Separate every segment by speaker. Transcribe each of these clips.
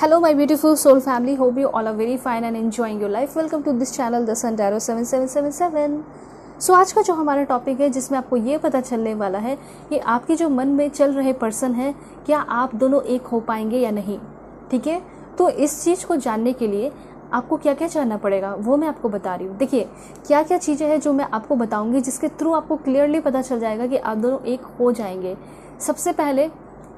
Speaker 1: Hello beautiful soul family hope you all are very fine and are your life welcome to this channel the sun डैरो seven seven seven seven so आज का जो हमारा topic है जिसमें आपको ये पता चलने वाला है कि आपके जो मन में चल रहे पर्सन हैं क्या आप दोनों एक हो पाएंगे या नहीं ठीक है तो इस चीज़ को जानने के लिए आपको क्या क्या जानना पड़ेगा वो मैं आपको बता रही हूँ देखिए क्या क्या चीज़ें हैं जो मैं आपको बताऊँगी जिसके थ्रू आपको क्लियरली पता चल जाएगा कि आप दोनों एक हो जाएंगे सबसे पहले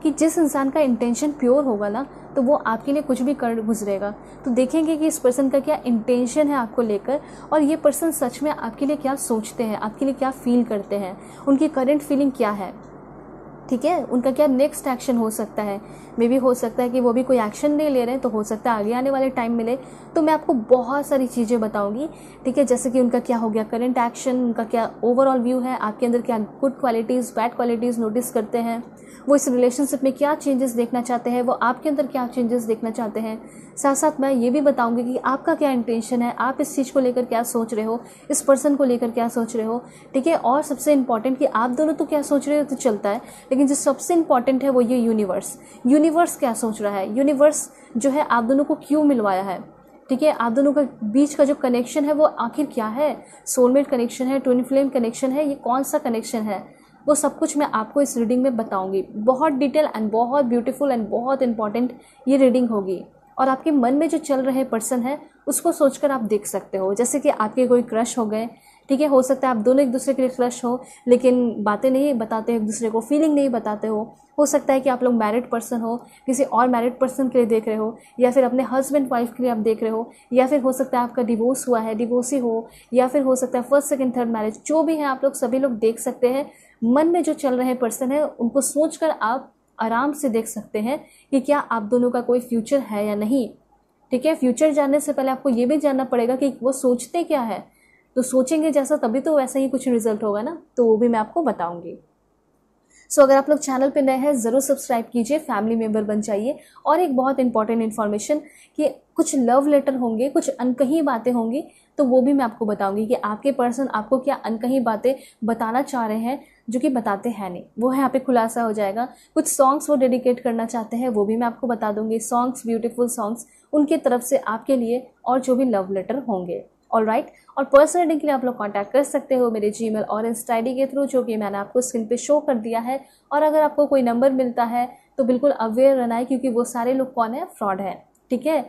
Speaker 1: कि जिस इंसान का इंटेंशन प्योर होगा ना तो वो आपके लिए कुछ भी कर गुजरेगा तो देखेंगे कि इस पर्सन का क्या इंटेंशन है आपको लेकर और ये पर्सन सच में आपके लिए क्या सोचते हैं आपके लिए क्या फील करते हैं उनकी करंट फीलिंग क्या है ठीक है उनका क्या नेक्स्ट एक्शन हो सकता है मे भी हो सकता है कि वो भी कोई एक्शन नहीं ले रहे हैं तो हो सकता है आगे आने वाले टाइम मिले तो मैं आपको बहुत सारी चीज़ें बताऊंगी ठीक है जैसे कि उनका क्या हो गया करंट एक्शन उनका क्या ओवरऑल व्यू है आपके अंदर क्या good qualities bad qualities notice करते हैं वो इस रिलेशनशिप में क्या चेंजेस देखना चाहते हैं वो आपके अंदर क्या चेंजेस देखना चाहते हैं साथ साथ मैं ये भी बताऊंगी कि आपका क्या इंटेंशन है आप इस चीज़ को लेकर क्या सोच रहे हो इस पर्सन को लेकर क्या सोच रहे हो ठीक है और सबसे इंपॉर्टेंट कि आप दोनों तो क्या सोच रहे हो तो चलता है लेकिन जो सबसे इंपॉर्टेंट है वो ये यूनिवर्स यूनिवर्स क्या सोच रहा है यूनिवर्स जो है आप दोनों को क्यों मिलवाया है ठीक है आप दोनों का बीच का जो कनेक्शन है वो आखिर क्या है सोलमेट कनेक्शन है ट्विन फ्लेम कनेक्शन है ये कौन सा कनेक्शन है वो सब कुछ मैं आपको इस रीडिंग में बताऊंगी बहुत डिटेल एंड बहुत ब्यूटीफुल एंड बहुत इंपॉर्टेंट ये रीडिंग होगी और आपके मन में जो चल रहे पर्सन है उसको सोचकर आप देख सकते हो जैसे कि आपके कोई क्रश हो गए ठीक है हो सकता है आप दोनों एक दूसरे के लिए क्रश हो लेकिन बातें नहीं बताते हो एक दूसरे को फीलिंग नहीं बताते हो हो सकता है कि आप लोग मैरिड पर्सन हो किसी और मैरिड पर्सन के लिए देख रहे हो या फिर अपने हस्बैंड वाइफ के लिए आप देख रहे हो या फिर हो सकता है आपका डिवोर्स हुआ है डिवोर्सी हो या फिर हो सकता है फर्स्ट सेकेंड थर्ड मैरिज जो भी है आप लोग सभी लोग देख सकते हैं मन में जो चल रहे पर्सन है उनको सोच कर आप आराम से देख सकते हैं कि क्या आप दोनों का कोई फ्यूचर है या नहीं ठीक है फ्यूचर जानने से पहले आपको ये भी जानना पड़ेगा कि वो सोचते क्या है तो सोचेंगे जैसा तभी तो वैसा ही कुछ रिजल्ट होगा ना तो वो भी मैं आपको बताऊंगी सो so, अगर आप लोग चैनल पे नए हैं ज़रूर सब्सक्राइब कीजिए फैमिली मेम्बर बन जाइए और एक बहुत इंपॉर्टेंट इन्फॉर्मेशन कि कुछ लव लेटर होंगे कुछ अनकही बातें होंगी तो वो भी मैं आपको बताऊंगी कि आपके पर्सन आपको क्या अनकही बातें बताना चाह रहे हैं जो कि बताते हैं नहीं वो है यहाँ पे खुलासा हो जाएगा कुछ सॉन्ग्स वो डेडिकेट करना चाहते हैं वो भी मैं आपको बता दूंगी सॉन्ग्स ब्यूटीफुल सॉन्ग्स उनके तरफ से आपके लिए और जो भी लव लेटर होंगे ऑल राइट right? और पर्सनल रीडिंग के लिए आप लोग कांटेक्ट कर सकते हो मेरे जी और इंस्टा आई के थ्रू जो कि मैंने आपको स्क्रीन पे शो कर दिया है और अगर आपको कोई नंबर मिलता है तो बिल्कुल अवेयर रहना है क्योंकि वो सारे लोग कौन है फ्रॉड है ठीक है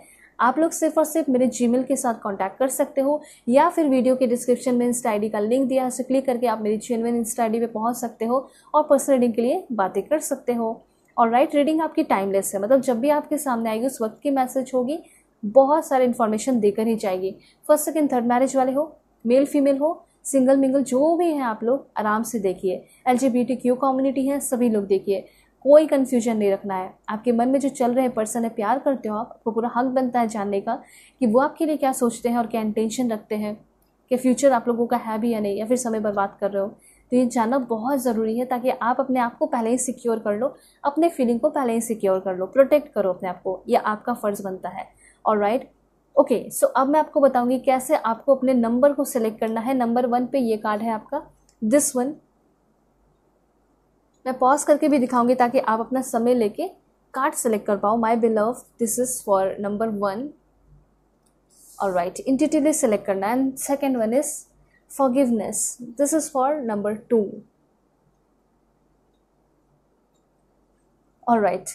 Speaker 1: आप लोग सिर्फ और सिर्फ मेरे जी के साथ कॉन्टैक्ट कर सकते हो या फिर वीडियो के डिस्क्रिप्शन में इंस्टा आई का लिंक दिया है उसे क्लिक करके आप मेरी जेनवन इंस्टा आई डी पहुँच सकते हो और पर्सनल रीडिंग के लिए बातें कर सकते हो और राइट रीडिंग आपकी टाइमलेस है मतलब जब भी आपके सामने आएगी उस वक्त की मैसेज होगी बहुत सारे इन्फॉर्मेशन देकर ही जाएगी फर्स्ट सेकेंड थर्ड मैरिज वाले हो मेल फीमेल हो सिंगल मिंगल जो भी हैं आप लोग आराम से देखिए एल क्यू कम्युनिटी है सभी लोग देखिए कोई कन्फ्यूजन नहीं रखना है आपके मन में जो चल रहे पर्सन है प्यार करते हो आप आपको पूरा हक बनता है जानने का कि वो आपके लिए क्या सोचते हैं और क्या इंटेंशन रखते हैं कि फ्यूचर आप लोगों का है भी या नहीं या फिर समय बर्बाद कर रहे हो तो ये जानना बहुत ज़रूरी है ताकि आप अपने आप को पहले ही सिक्योर कर लो अपने फीलिंग को पहले ही सिक्योर कर लो प्रोटेक्ट करो अपने आप को ये आपका फ़र्ज़ बनता है और राइट ओके सो अब मैं आपको बताऊंगी कैसे आपको अपने नंबर को सिलेक्ट करना है नंबर वन पे ये कार्ड है आपका दिस वन मैं पॉज करके भी दिखाऊंगी ताकि आप अपना समय लेके कार्ड सेलेक्ट कर पाओ my beloved this is for number one और राइट इंटिटिवली सेलेक्ट करना and second one is forgiveness this is for number two और राइट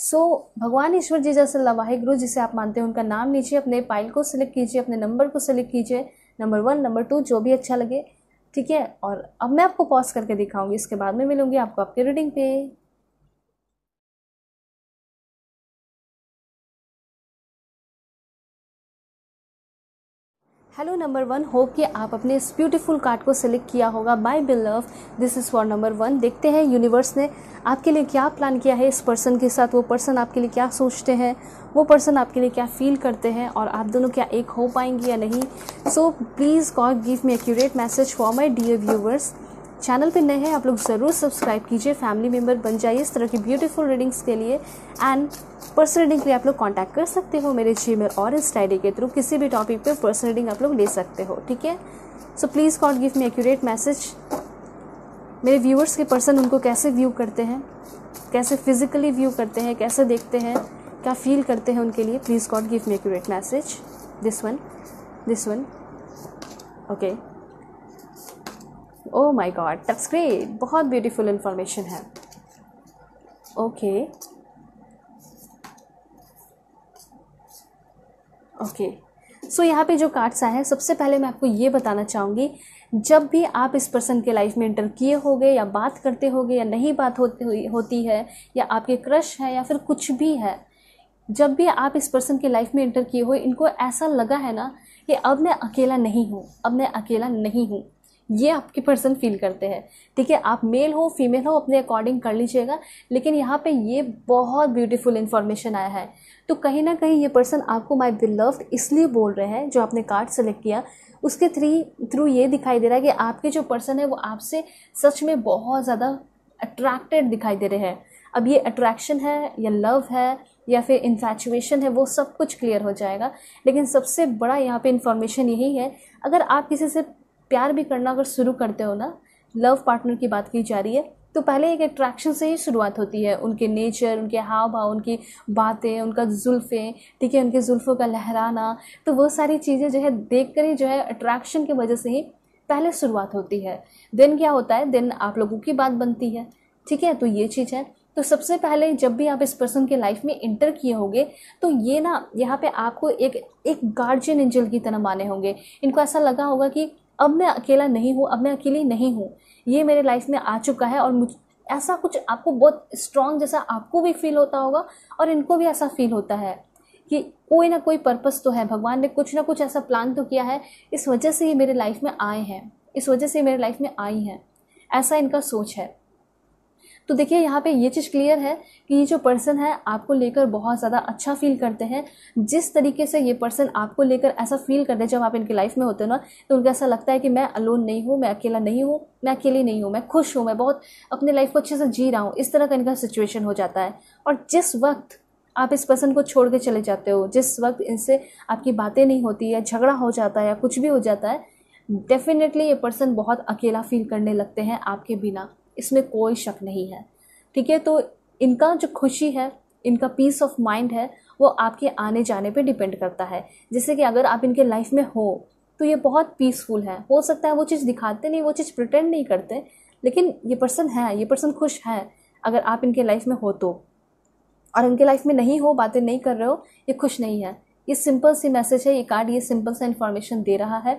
Speaker 1: सो भगवान ईश्वर जी जैसे वाहे गुरु जिसे आप मानते हैं उनका नाम लीजिए अपने पाइल को सिलेक्ट कीजिए अपने नंबर को सिलेक्ट कीजिए नंबर वन नंबर टू जो भी अच्छा लगे ठीक है और अब मैं आपको पॉज करके दिखाऊंगी इसके बाद में मिलूंगी आपको आपके रीडिंग पे हेलो नंबर वन होप कि आप अपने इस ब्यूटीफुल कार्ड को सिलेक्ट किया होगा my bill love this is for number one देखते हैं यूनिवर्स ने आपके लिए क्या प्लान किया है इस पर्सन के साथ वो पर्सन आपके लिए क्या सोचते हैं वो पर्सन आपके लिए क्या फील करते हैं और आप दोनों क्या एक हो पाएंगे या नहीं so please call give me accurate message for my dear viewers channel पे नए हैं आप लोग ज़रूर सब्सक्राइब कीजिए फैमिली मेम्बर बन जाइए इस तरह की ब्यूटीफुल रीडिंग्स के लिए एंड पर्सनल रीडिंग के लिए आप लोग कॉन्टैक्ट कर सकते हो मेरे जी मेल और इंस्टा आई के थ्रू किसी भी टॉपिक पे पर्सनल रीडिंग आप लोग ले सकते हो ठीक है so please God give me accurate message मेरे व्यूअर्स के पर्सन उनको कैसे व्यू करते हैं कैसे फिजिकली व्यू करते हैं कैसे देखते हैं क्या फील करते हैं उनके लिए please God give me accurate message this one this one okay oh my God that's great बहुत ब्यूटीफुल इन्फॉर्मेशन है ओके ओके सो यहाँ पे जो कार्ड्स आए हैं सबसे पहले मैं आपको ये बताना चाहूँगी जब भी आप इस पर्सन के लाइफ में इंटर किए होगे या बात करते होगे या नहीं बात होती होती है या आपके क्रश है या फिर कुछ भी है जब भी आप इस पर्सन के लाइफ में इंटर किए हो इनको ऐसा लगा है ना कि अब मैं अकेला नहीं हूँ अब मैं अकेला नहीं हूँ ये आपकी पर्सन फील करते हैं ठीक है आप मेल हो फीमेल हो अपने अकॉर्डिंग कर लीजिएगा लेकिन यहाँ पे ये बहुत ब्यूटीफुल इन्फॉर्मेशन आया है तो कहीं ना कहीं ये पर्सन आपको माई बिलव्ड इसलिए बोल रहे हैं जो आपने कार्ड सेलेक्ट किया उसके थ्री थ्रू ये दिखाई दे रहा है कि आपके जो पर्सन है वो आपसे सच में बहुत ज़्यादा अट्रैक्टेड दिखाई दे रहे हैं अब ये अट्रैक्शन है या लव है या फिर इन्फेचुएशन है वो सब कुछ क्लियर हो जाएगा लेकिन सबसे बड़ा यहाँ पे इन्फॉर्मेशन यही है अगर आप किसी से प्यार भी करना अगर शुरू करते हो ना लव पार्टनर की बात की जा रही है तो पहले एक अट्रैक्शन से ही शुरुआत होती है उनके नेचर उनके हाव भाव उनकी बातें उनका जुल्फ़ें ठीक है उनके जुल्फ़ों का लहराना तो वो सारी चीज़ें जो है देख कर ही जो है अट्रैक्शन की वजह से ही पहले शुरुआत होती है देन क्या होता है देन आप लोगों की बात बनती है ठीक है तो ये चीज़ है तो सबसे पहले जब भी आप इस पर्सन के लाइफ में इंटर किए होंगे तो ये ना यहाँ पे आपको एक एक गार्जियन एंजल की तरह माने होंगे इनको ऐसा लगा होगा कि अब मैं अकेला नहीं हूँ अब मैं अकेली नहीं हूँ ये मेरे लाइफ में आ चुका है और मुझ ऐसा कुछ आपको बहुत स्ट्रांग जैसा आपको भी फील होता होगा और इनको भी ऐसा फील होता है कि कोई ना कोई पर्पस तो है भगवान ने कुछ ना कुछ ऐसा प्लान तो किया है इस वजह से ये मेरे लाइफ में आए हैं इस वजह से मेरे लाइफ में आई हैं ऐसा इनका सोच है तो देखिए यहाँ पे ये चीज़ क्लियर है कि ये जो पर्सन है आपको लेकर बहुत ज़्यादा अच्छा फील करते हैं जिस तरीके से ये पर्सन आपको लेकर ऐसा फील करते हैं जब आप इनकी लाइफ में होते हो ना तो उनको ऐसा लगता है कि मैं अलोन नहीं हूँ मैं अकेला नहीं हूँ मैं अकेली नहीं हूँ मैं खुश हूँ मैं बहुत अपने लाइफ को अच्छे से जी रहा हूँ इस तरह का इनका सिचुएशन हो जाता है और जिस वक्त आप इस पर्सन को छोड़ के चले जाते हो जिस वक्त इनसे आपकी बातें नहीं होती या झगड़ा हो जाता है या कुछ भी हो जाता है डेफिनेटली ये पर्सन बहुत अकेला फील करने लगते हैं आपके बिना इसमें कोई शक नहीं है ठीक है तो इनका जो खुशी है इनका पीस ऑफ माइंड है वो आपके आने जाने पे डिपेंड करता है जैसे कि अगर आप इनके लाइफ में हो तो ये बहुत पीसफुल है हो सकता है वो चीज़ दिखाते नहीं वो चीज़ प्रिटेंड नहीं करते लेकिन ये पर्सन है ये पर्सन खुश है अगर आप इनके लाइफ में हो तो और इनके लाइफ में नहीं हो बातें नहीं कर रहे हो ये खुश नहीं है ये सिंपल सी मैसेज है ये कार्ड ये सिंपल सा इन्फॉर्मेशन दे रहा है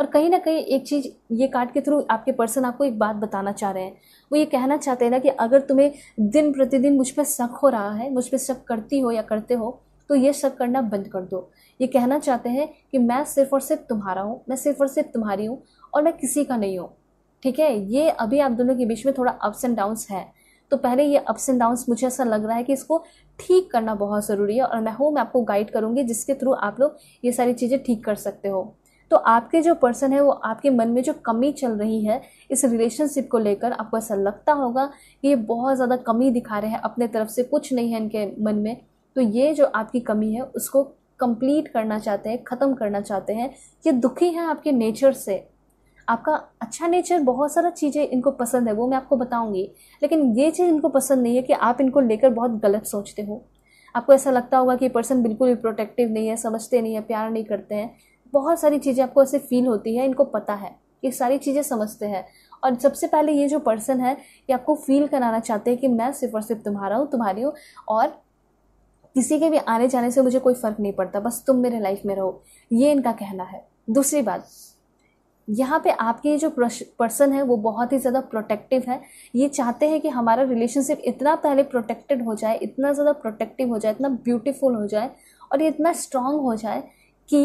Speaker 1: और कहीं ना कहीं एक चीज़ ये कार्ड के थ्रू आपके पर्सन आपको एक बात बताना चाह रहे हैं वो ये कहना चाहते हैं ना कि अगर तुम्हें दिन प्रतिदिन मुझ पर शक हो रहा है मुझ पर शक करती हो या करते हो तो ये शक करना बंद कर दो ये कहना चाहते हैं कि मैं सिर्फ और सिर्फ तुम्हारा हूँ मैं सिर्फ और सिर्फ तुम्हारी हूँ और मैं किसी का नहीं हूँ ठीक है ये अभी आप दोनों के बीच में थोड़ा अप्स एंड डाउन्स है तो पहले ये अप्स एंड डाउन्स मुझे ऐसा लग रहा है कि इसको ठीक करना बहुत ज़रूरी है और मैं हूँ मैं आपको गाइड करूँगी जिसके थ्रू आप लोग ये सारी चीज़ें ठीक कर सकते हो तो आपके जो पर्सन है वो आपके मन में जो कमी चल रही है इस रिलेशनशिप को लेकर आपको ऐसा लगता होगा कि ये बहुत ज़्यादा कमी दिखा रहे हैं अपने तरफ से कुछ नहीं है इनके मन में तो ये जो आपकी कमी है उसको कंप्लीट करना चाहते हैं ख़त्म करना चाहते हैं ये दुखी हैं आपके नेचर से आपका अच्छा नेचर बहुत सारा चीज़ें इनको पसंद है वो मैं आपको बताऊंगी लेकिन ये चीज़ इनको पसंद नहीं है कि आप इनको लेकर बहुत गलत सोचते हो आपको ऐसा लगता होगा कि पर्सन बिल्कुल भी प्रोटेक्टिव नहीं है समझते नहीं है प्यार नहीं करते हैं बहुत सारी चीज़ें आपको ऐसे फील होती है इनको पता है ये सारी चीज़ें समझते हैं और सबसे पहले ये जो पर्सन है ये आपको फील कराना चाहते हैं कि मैं सिर्फ और सिर्फ तुम्हारा हूँ तुम्हारी हूँ और किसी के भी आने जाने से मुझे कोई फ़र्क नहीं पड़ता बस तुम मेरे लाइफ में रहो ये इनका कहना है दूसरी बात यहाँ पे आपके जो पर्सन है वो बहुत ही ज़्यादा प्रोटेक्टिव है ये चाहते हैं कि हमारा रिलेशनशिप इतना पहले प्रोटेक्टेड हो जाए इतना ज़्यादा प्रोटेक्टिव हो जाए इतना ब्यूटीफुल हो जाए और ये इतना स्ट्रांग हो जाए कि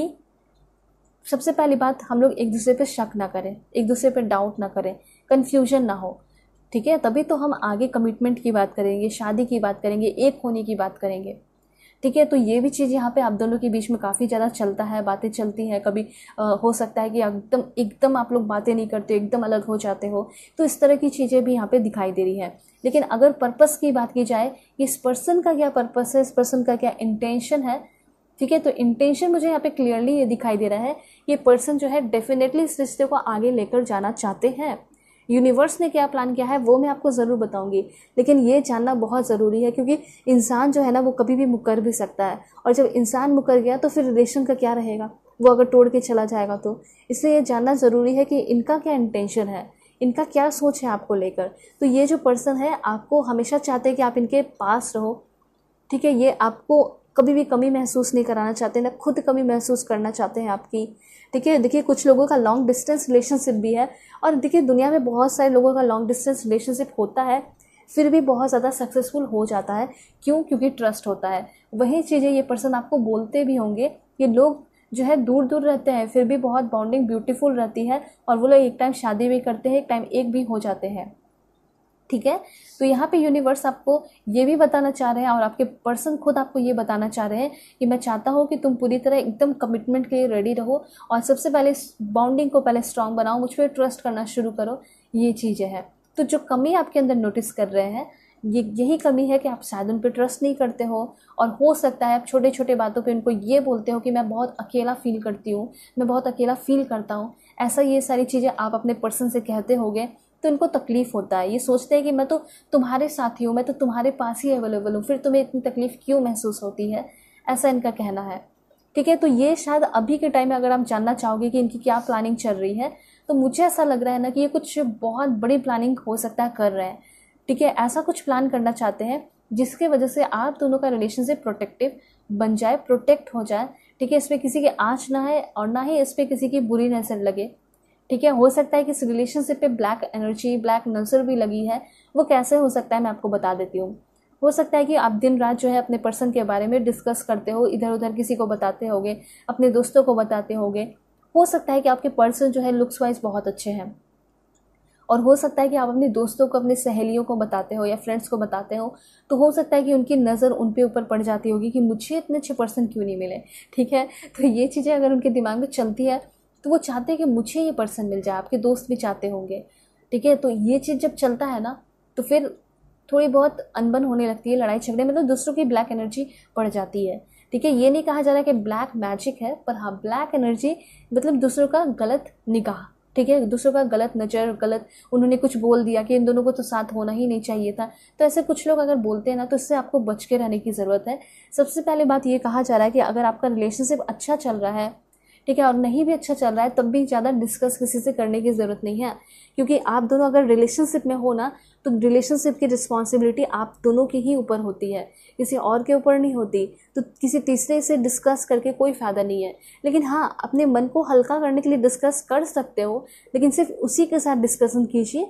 Speaker 1: सबसे पहली बात हम लोग एक दूसरे पे शक ना करें एक दूसरे पे डाउट ना करें कन्फ्यूजन ना हो ठीक है तभी तो हम आगे कमिटमेंट की बात करेंगे शादी की बात करेंगे एक होने की बात करेंगे ठीक है तो ये भी चीज़ यहाँ पे आप दोनों के बीच में काफ़ी ज़्यादा चलता है बातें चलती हैं कभी आ, हो सकता है कि एकदम एकदम आप लोग बातें नहीं करते एकदम अलग हो जाते हो तो इस तरह की चीज़ें भी यहाँ पे दिखाई दे रही है लेकिन अगर पर्पस की बात की जाए कि इस पर्सन का क्या पर्पस है इस पर्सन का क्या इंटेंशन है ठीक है तो इंटेंशन मुझे यहाँ पे क्लियरली ये दिखाई दे रहा है ये पर्सन जो है डेफिनेटली इस रिश्ते को आगे लेकर जाना चाहते हैं यूनिवर्स ने क्या प्लान किया है वो मैं आपको ज़रूर बताऊंगी लेकिन ये जानना बहुत ज़रूरी है क्योंकि इंसान जो है ना वो कभी भी मुकर भी सकता है और जब इंसान मुकर गया तो फिर रिलेशन का क्या रहेगा वो अगर तोड़ के चला जाएगा तो इसलिए ये जानना ज़रूरी है कि इनका क्या इंटेंशन है इनका क्या सोच है आपको लेकर तो ये जो पर्सन है आपको हमेशा चाहते हैं कि आप इनके पास रहो ठीक है ये आपको कभी भी कमी महसूस नहीं कराना चाहते ना खुद कमी महसूस करना चाहते हैं आपकी ठीक है देखिए कुछ लोगों का लॉन्ग डिस्टेंस रिलेशनशिप भी है और देखिए दुनिया में बहुत सारे लोगों का लॉन्ग डिस्टेंस रिलेशनशिप होता है फिर भी बहुत ज़्यादा सक्सेसफुल हो जाता है क्यों क्योंकि ट्रस्ट होता है वही चीज़ें ये पर्सन आपको बोलते भी होंगे ये लोग जो है दूर दूर रहते हैं फिर भी बहुत बॉन्डिंग ब्यूटीफुल रहती है और वो लोग एक टाइम शादी भी करते हैं एक टाइम एक भी हो जाते हैं ठीक है तो यहाँ पे यूनिवर्स आपको ये भी बताना चाह रहे हैं और आपके पर्सन खुद आपको ये बताना चाह रहे हैं कि मैं चाहता हूँ कि तुम पूरी तरह एकदम कमिटमेंट के लिए रेडी रहो और सबसे पहले बाउंडिंग को पहले स्ट्रांग बनाओ मुझ पर ट्रस्ट करना शुरू करो ये चीज़ें हैं तो जो कमी आपके अंदर नोटिस कर रहे हैं ये यही कमी है कि आप शायद उन पर ट्रस्ट नहीं करते हो और हो सकता है आप छोटे छोटे बातों पे उनको ये बोलते हो कि मैं बहुत अकेला फील करती हूँ मैं बहुत अकेला फील करता हूँ ऐसा ये सारी चीज़ें आप अपने पर्सन से कहते होगे तो इनको तकलीफ़ होता है ये सोचते हैं कि मैं तो तुम्हारे साथ ही हूँ मैं तो तुम्हारे पास ही अवेलेबल हूँ फिर तुम्हें इतनी तकलीफ़ क्यों महसूस होती है ऐसा इनका कहना है ठीक है तो ये शायद अभी के टाइम में अगर आप जानना चाहोगे कि इनकी क्या प्लानिंग चल रही है तो मुझे ऐसा लग रहा है ना कि ये कुछ बहुत बड़ी प्लानिंग हो सकता है कर रहे हैं ठीक है ऐसा कुछ प्लान करना चाहते हैं जिसके वजह से आप दोनों का रिलेशनशिप प्रोटेक्टिव बन जाए प्रोटेक्ट हो जाए ठीक है इसमें किसी की आँच ना है और ना ही इस पर किसी की बुरी नज़र लगे ठीक है हो सकता है कि इस रिलेशनशिप पे ब्लैक एनर्जी ब्लैक नजर भी लगी है वो कैसे हो सकता है मैं आपको बता देती हूँ हो सकता है कि आप दिन रात जो है अपने पर्सन के बारे में डिस्कस करते हो इधर उधर किसी को बताते होगे अपने दोस्तों को बताते होगे हो सकता है कि आपके पर्सन जो है लुक्स वाइज बहुत अच्छे हैं और हो सकता है कि आप अपने दोस्तों को अपने सहेलियों को बताते हो या फ्रेंड्स को बताते हो तो हो सकता है कि उनकी नज़र उन पे ऊपर पड़ जाती होगी कि मुझे इतने अच्छे पर्सन क्यों नहीं मिले ठीक है तो ये चीज़ें अगर उनके दिमाग में चलती है तो वो चाहते हैं कि मुझे ये पर्सन मिल जाए आपके दोस्त भी चाहते होंगे ठीक है तो ये चीज़ जब चलता है ना तो फिर थोड़ी बहुत अनबन होने लगती है लड़ाई झगड़े में तो दूसरों की ब्लैक एनर्जी बढ़ जाती है ठीक है ये नहीं कहा जा रहा कि ब्लैक मैजिक है पर हाँ ब्लैक एनर्जी मतलब दूसरों का गलत निगाह ठीक है दूसरों का गलत नज़र गलत उन्होंने कुछ बोल दिया कि इन दोनों को तो साथ होना ही नहीं चाहिए था तो ऐसे कुछ लोग अगर बोलते हैं ना तो इससे आपको बच के रहने की ज़रूरत है सबसे पहले बात ये कहा जा रहा है कि अगर आपका रिलेशनशिप अच्छा चल रहा है ठीक है और नहीं भी अच्छा चल रहा है तब भी ज़्यादा डिस्कस किसी से करने की ज़रूरत नहीं है क्योंकि आप दोनों अगर रिलेशनशिप में हो ना तो रिलेशनशिप की रिस्पॉन्सिबिलिटी आप दोनों के ही ऊपर होती है किसी और के ऊपर नहीं होती तो किसी तीसरे से डिस्कस करके कोई फ़ायदा नहीं है लेकिन हाँ अपने मन को हल्का करने के लिए डिस्कस कर सकते हो लेकिन सिर्फ उसी के साथ डिस्कशन कीजिए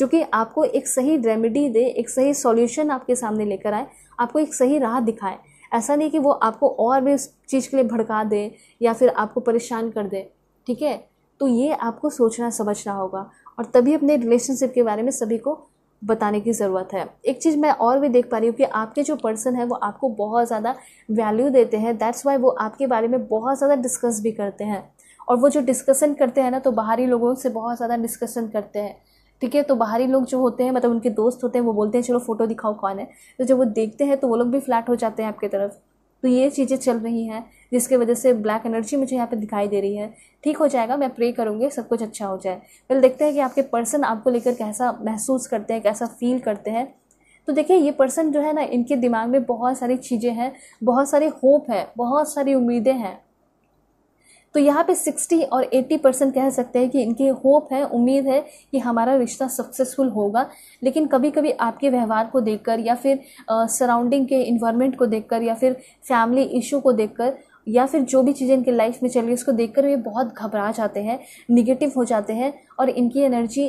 Speaker 1: जो कि आपको एक सही रेमेडी दे एक सही सॉल्यूशन आपके सामने लेकर आए आपको एक सही राह दिखाए ऐसा नहीं कि वो आपको और भी उस चीज़ के लिए भड़का दे या फिर आपको परेशान कर दे ठीक है तो ये आपको सोचना समझना होगा और तभी अपने रिलेशनशिप के बारे में सभी को बताने की ज़रूरत है एक चीज़ मैं और भी देख पा रही हूँ कि आपके जो पर्सन है वो आपको बहुत ज़्यादा वैल्यू देते हैं दैट्स वाई वो आपके बारे में बहुत ज़्यादा डिस्कस भी करते हैं और वो जो डिस्कशन करते हैं ना तो बाहरी लोगों से बहुत ज़्यादा डिस्कशन करते हैं ठीक है तो बाहरी लोग जो होते हैं मतलब उनके दोस्त होते हैं वो बोलते हैं चलो फ़ोटो दिखाओ कौन है तो जब वो देखते हैं तो वो लोग भी फ्लैट हो जाते हैं आपकी तरफ तो ये चीज़ें चल रही हैं जिसके वजह से ब्लैक एनर्जी मुझे यहाँ पे दिखाई दे रही है ठीक हो जाएगा मैं प्रे करूँगी सब कुछ अच्छा हो जाए फिर देखते हैं कि आपके पर्सन आपको लेकर कैसा महसूस करते हैं कैसा फील करते हैं तो देखिए ये पर्सन जो है ना इनके दिमाग में बहुत सारी चीज़ें हैं बहुत सारी होप है बहुत सारी उम्मीदें हैं तो यहाँ पे 60 और 80 परसेंट कह सकते हैं कि इनकी होप है उम्मीद है कि हमारा रिश्ता सक्सेसफुल होगा लेकिन कभी कभी आपके व्यवहार को देखकर या फिर सराउंडिंग के इन्वायरमेंट को देखकर या फिर फैमिली इशू को देखकर या फिर जो भी चीज़ें इनके लाइफ में चल रही है उसको देखकर वे बहुत घबरा जाते हैं निगेटिव हो जाते हैं और इनकी एनर्जी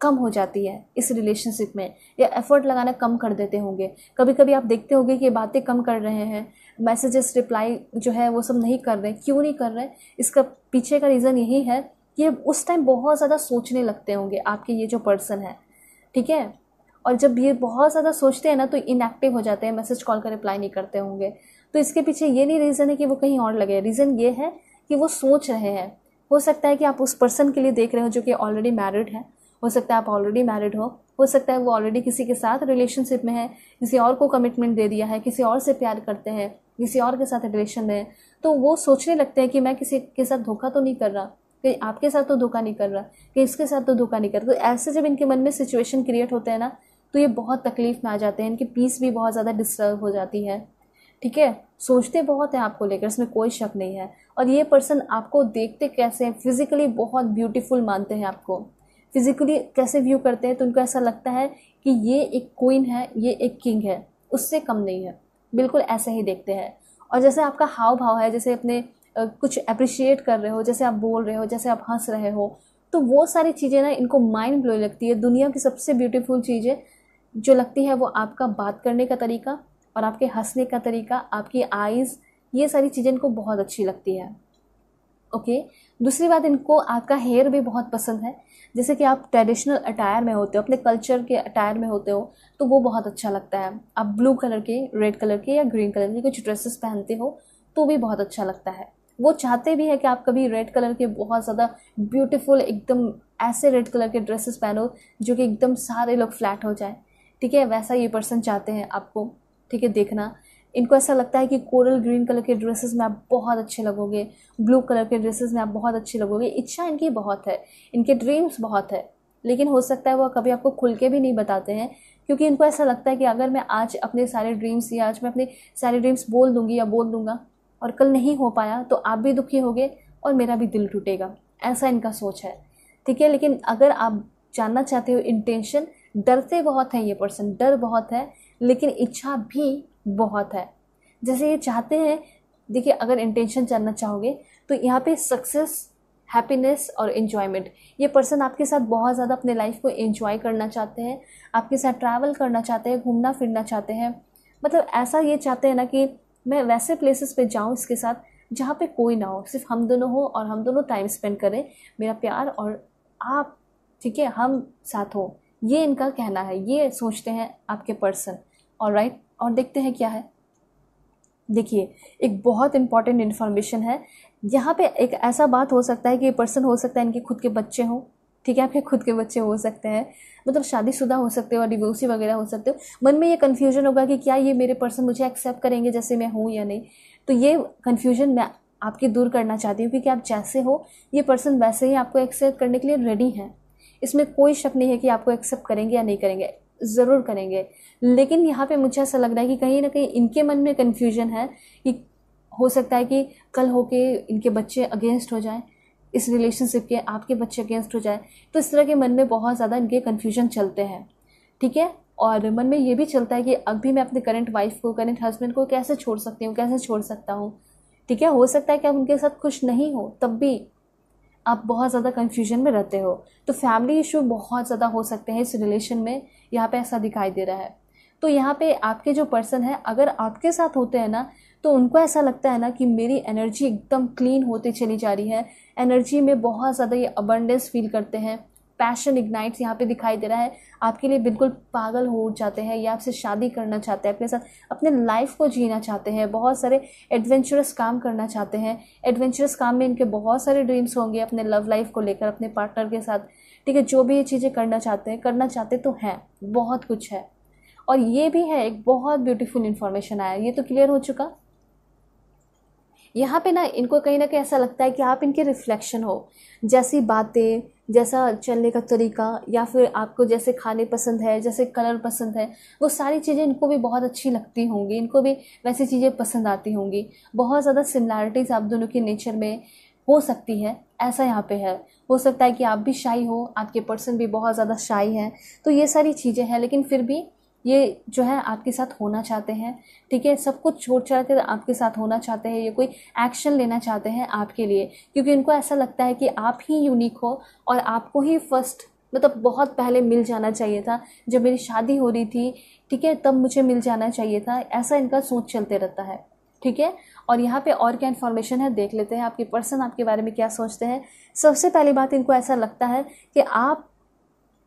Speaker 1: कम हो जाती है इस रिलेशनशिप में या एफर्ट लगाना कम कर देते होंगे कभी कभी आप देखते होंगे कि बातें कम कर रहे हैं मैसेजेस रिप्लाई जो है वो सब नहीं कर रहे क्यों नहीं कर रहे इसका पीछे का रीज़न यही है कि उस टाइम बहुत ज़्यादा सोचने लगते होंगे आपके ये जो पर्सन है ठीक है और जब ये बहुत ज़्यादा सोचते हैं ना तो इनएक्टिव हो जाते हैं मैसेज कॉल कर रिप्लाई नहीं करते होंगे तो इसके पीछे ये नहीं रीज़न है कि वो कहीं और लगे रीज़न ये है कि वो सोच रहे हैं हो सकता है कि आप उस पर्सन के लिए देख रहे हो जो कि ऑलरेडी मैरिड है हो सकता है आप ऑलरेडी मैरिड हो हो सकता है वो ऑलरेडी किसी के साथ रिलेशनशिप में है किसी और को कमिटमेंट दे दिया है किसी और से प्यार करते हैं किसी और के साथ रिलेशन में है तो वो सोचने लगते हैं कि मैं किसी के साथ धोखा तो नहीं कर रहा कि आपके साथ तो धोखा नहीं कर रहा कि इसके साथ तो धोखा नहीं कर रहा तो ऐसे जब इनके मन में सिचुएशन क्रिएट होते हैं ना तो ये बहुत तकलीफ में आ जाते हैं इनकी पीस भी बहुत ज़्यादा डिस्टर्ब हो जाती है ठीक है सोचते बहुत हैं आपको लेकर इसमें कोई शक नहीं है और ये पर्सन आपको देखते कैसे हैं फिजिकली बहुत ब्यूटीफुल मानते हैं आपको फिजिकली कैसे व्यू करते हैं तो उनको ऐसा लगता है कि ये एक क्वीन है ये एक किंग है उससे कम नहीं है बिल्कुल ऐसे ही देखते हैं और जैसे आपका हाव भाव है जैसे अपने कुछ अप्रिशिएट कर रहे हो जैसे आप बोल रहे हो जैसे आप हंस रहे हो तो वो सारी चीज़ें ना इनको माइंड ब्लो लगती है दुनिया की सबसे ब्यूटीफुल चीज़ें जो लगती है वो आपका बात करने का तरीका और आपके हंसने का तरीका आपकी आइज़ ये सारी चीज़ें इनको बहुत अच्छी लगती है ओके दूसरी बात इनको आपका हेयर भी बहुत पसंद है जैसे कि आप ट्रेडिशनल अटायर में होते हो अपने कल्चर के अटायर में होते हो तो वो बहुत अच्छा लगता है आप ब्लू कलर के रेड कलर के या ग्रीन कलर के कुछ ड्रेसेस पहनते हो तो भी बहुत अच्छा लगता है वो चाहते भी हैं कि आप कभी रेड कलर के बहुत ज़्यादा ब्यूटीफुल एकदम ऐसे रेड कलर के ड्रेसेस पहनो जो कि एकदम सारे लोग फ्लैट हो जाए ठीक है वैसा ये पर्सन चाहते हैं आपको ठीक है देखना इनको ऐसा लगता है कि कोरल ग्रीन कलर के ड्रेसेस में आप बहुत अच्छे लगोगे ब्लू कलर के ड्रेसेस में आप बहुत अच्छे लगोगे इच्छा इनकी बहुत है इनके ड्रीम्स बहुत है लेकिन हो सकता है वो कभी आपको खुल के भी नहीं बताते हैं क्योंकि इनको ऐसा लगता है कि अगर मैं आज अपने सारे ड्रीम्स या आज मैं अपने सारे ड्रीम्स बोल दूँगी या बोल दूँगा और कल नहीं हो पाया तो आप भी दुखी होगे और मेरा भी दिल टूटेगा ऐसा इनका सोच है ठीक है लेकिन अगर आप जानना चाहते हो इंटेंशन डरते बहुत हैं ये पर्सन डर बहुत है लेकिन इच्छा भी बहुत है जैसे ये चाहते हैं देखिए अगर इंटेंशन जानना चाहोगे तो यहाँ पे सक्सेस हैप्पीनेस और इन्जॉयमेंट ये पर्सन आपके साथ बहुत ज़्यादा अपने लाइफ को इन्जॉय करना चाहते हैं आपके साथ ट्रैवल करना चाहते हैं घूमना फिरना चाहते हैं मतलब ऐसा ये चाहते हैं ना कि मैं वैसे प्लेसेस पे जाऊँ इसके साथ जहाँ पे कोई ना हो सिर्फ हम दोनों हो और हम दोनों टाइम स्पेंड करें मेरा प्यार और आप ठीक है हम साथ हो ये इनका कहना है ये सोचते हैं आपके पर्सन और राइट और देखते हैं क्या है देखिए एक बहुत इंपॉर्टेंट इन्फॉर्मेशन है यहाँ पे एक ऐसा बात हो सकता है कि पर्सन हो सकता है इनके खुद के बच्चे हों ठीक है आपके खुद के बच्चे हो सकते हैं मतलब शादीशुदा हो सकते हो और डिवोर्सी वगैरह हो सकते हो मन में ये कन्फ्यूजन होगा कि क्या ये मेरे पर्सन मुझे एक्सेप्ट करेंगे जैसे मैं हूँ या नहीं तो ये कन्फ्यूजन मैं आपकी दूर करना चाहती हूँ क्योंकि आप जैसे हो ये पर्सन वैसे ही आपको एक्सेप्ट करने के लिए रेडी हैं इसमें कोई शक नहीं है कि आपको एक्सेप्ट करेंगे या नहीं करेंगे ज़रूर करेंगे लेकिन यहाँ पे मुझे ऐसा लग रहा है कि कहीं ना कहीं इनके मन में कन्फ्यूजन है कि हो सकता है कि कल हो के इनके बच्चे अगेंस्ट हो जाएं इस रिलेशनशिप के आपके बच्चे अगेंस्ट हो जाए तो इस तरह के मन में बहुत ज़्यादा इनके कन्फ्यूजन चलते हैं ठीक है और मन में ये भी चलता है कि अब भी मैं अपने करंट वाइफ को करंट हस्बैंड को कैसे छोड़ सकती हूँ कैसे छोड़ सकता हूँ ठीक है हो सकता है कि आप उनके साथ खुश नहीं हो तब भी आप बहुत ज़्यादा कन्फ्यूजन में रहते हो तो फैमिली इशू बहुत ज़्यादा हो सकते हैं इस रिलेशन में यहाँ पे ऐसा दिखाई दे रहा है तो यहाँ पे आपके जो पर्सन है अगर आपके साथ होते हैं ना तो उनको ऐसा लगता है ना कि मेरी एनर्जी एकदम क्लीन होती चली जा रही है एनर्जी में बहुत ज़्यादा ये अबंडेंस फील करते हैं पैशन इग्नाइट्स यहाँ पे दिखाई दे रहा है आपके लिए बिल्कुल पागल हो जाते हैं या आपसे शादी करना चाहते हैं अपने साथ अपने लाइफ को जीना चाहते हैं बहुत सारे एडवेंचरस काम करना चाहते हैं एडवेंचरस काम में इनके बहुत सारे ड्रीम्स होंगे अपने लव लाइफ को लेकर अपने पार्टनर के साथ ठीक है जो भी ये चीज़ें करना चाहते हैं करना चाहते तो हैं बहुत कुछ है और ये भी है एक बहुत ब्यूटीफुल इन्फॉर्मेशन आया ये तो क्लियर हो चुका यहाँ पे ना इनको कहीं ना कहीं ऐसा लगता है कि आप इनके रिफ्लेक्शन हो जैसी बातें जैसा चलने का तरीका या फिर आपको जैसे खाने पसंद है जैसे कलर पसंद है वो सारी चीज़ें इनको भी बहुत अच्छी लगती होंगी इनको भी वैसी चीज़ें पसंद आती होंगी बहुत ज़्यादा सिमिलैरिटीज़ आप दोनों के नेचर में हो सकती है ऐसा यहाँ पे है हो सकता है कि आप भी शाही हो आपके पर्सन भी बहुत ज़्यादा शाही हैं तो ये सारी चीज़ें हैं लेकिन फिर भी ये जो है आपके साथ होना चाहते हैं ठीक है सब कुछ छोड़ छाड़ कर आपके साथ होना चाहते हैं ये कोई एक्शन लेना चाहते हैं आपके लिए क्योंकि इनको ऐसा लगता है कि आप ही यूनिक हो और आपको ही फर्स्ट मतलब बहुत पहले मिल जाना चाहिए था जब मेरी शादी हो रही थी ठीक है तब मुझे मिल जाना चाहिए था ऐसा इनका सोच चलते रहता है ठीक है और यहाँ पे और क्या इन्फॉर्मेशन है देख लेते हैं आपके पर्सन आपके बारे में क्या सोचते हैं सबसे पहली बात इनको ऐसा लगता है कि आप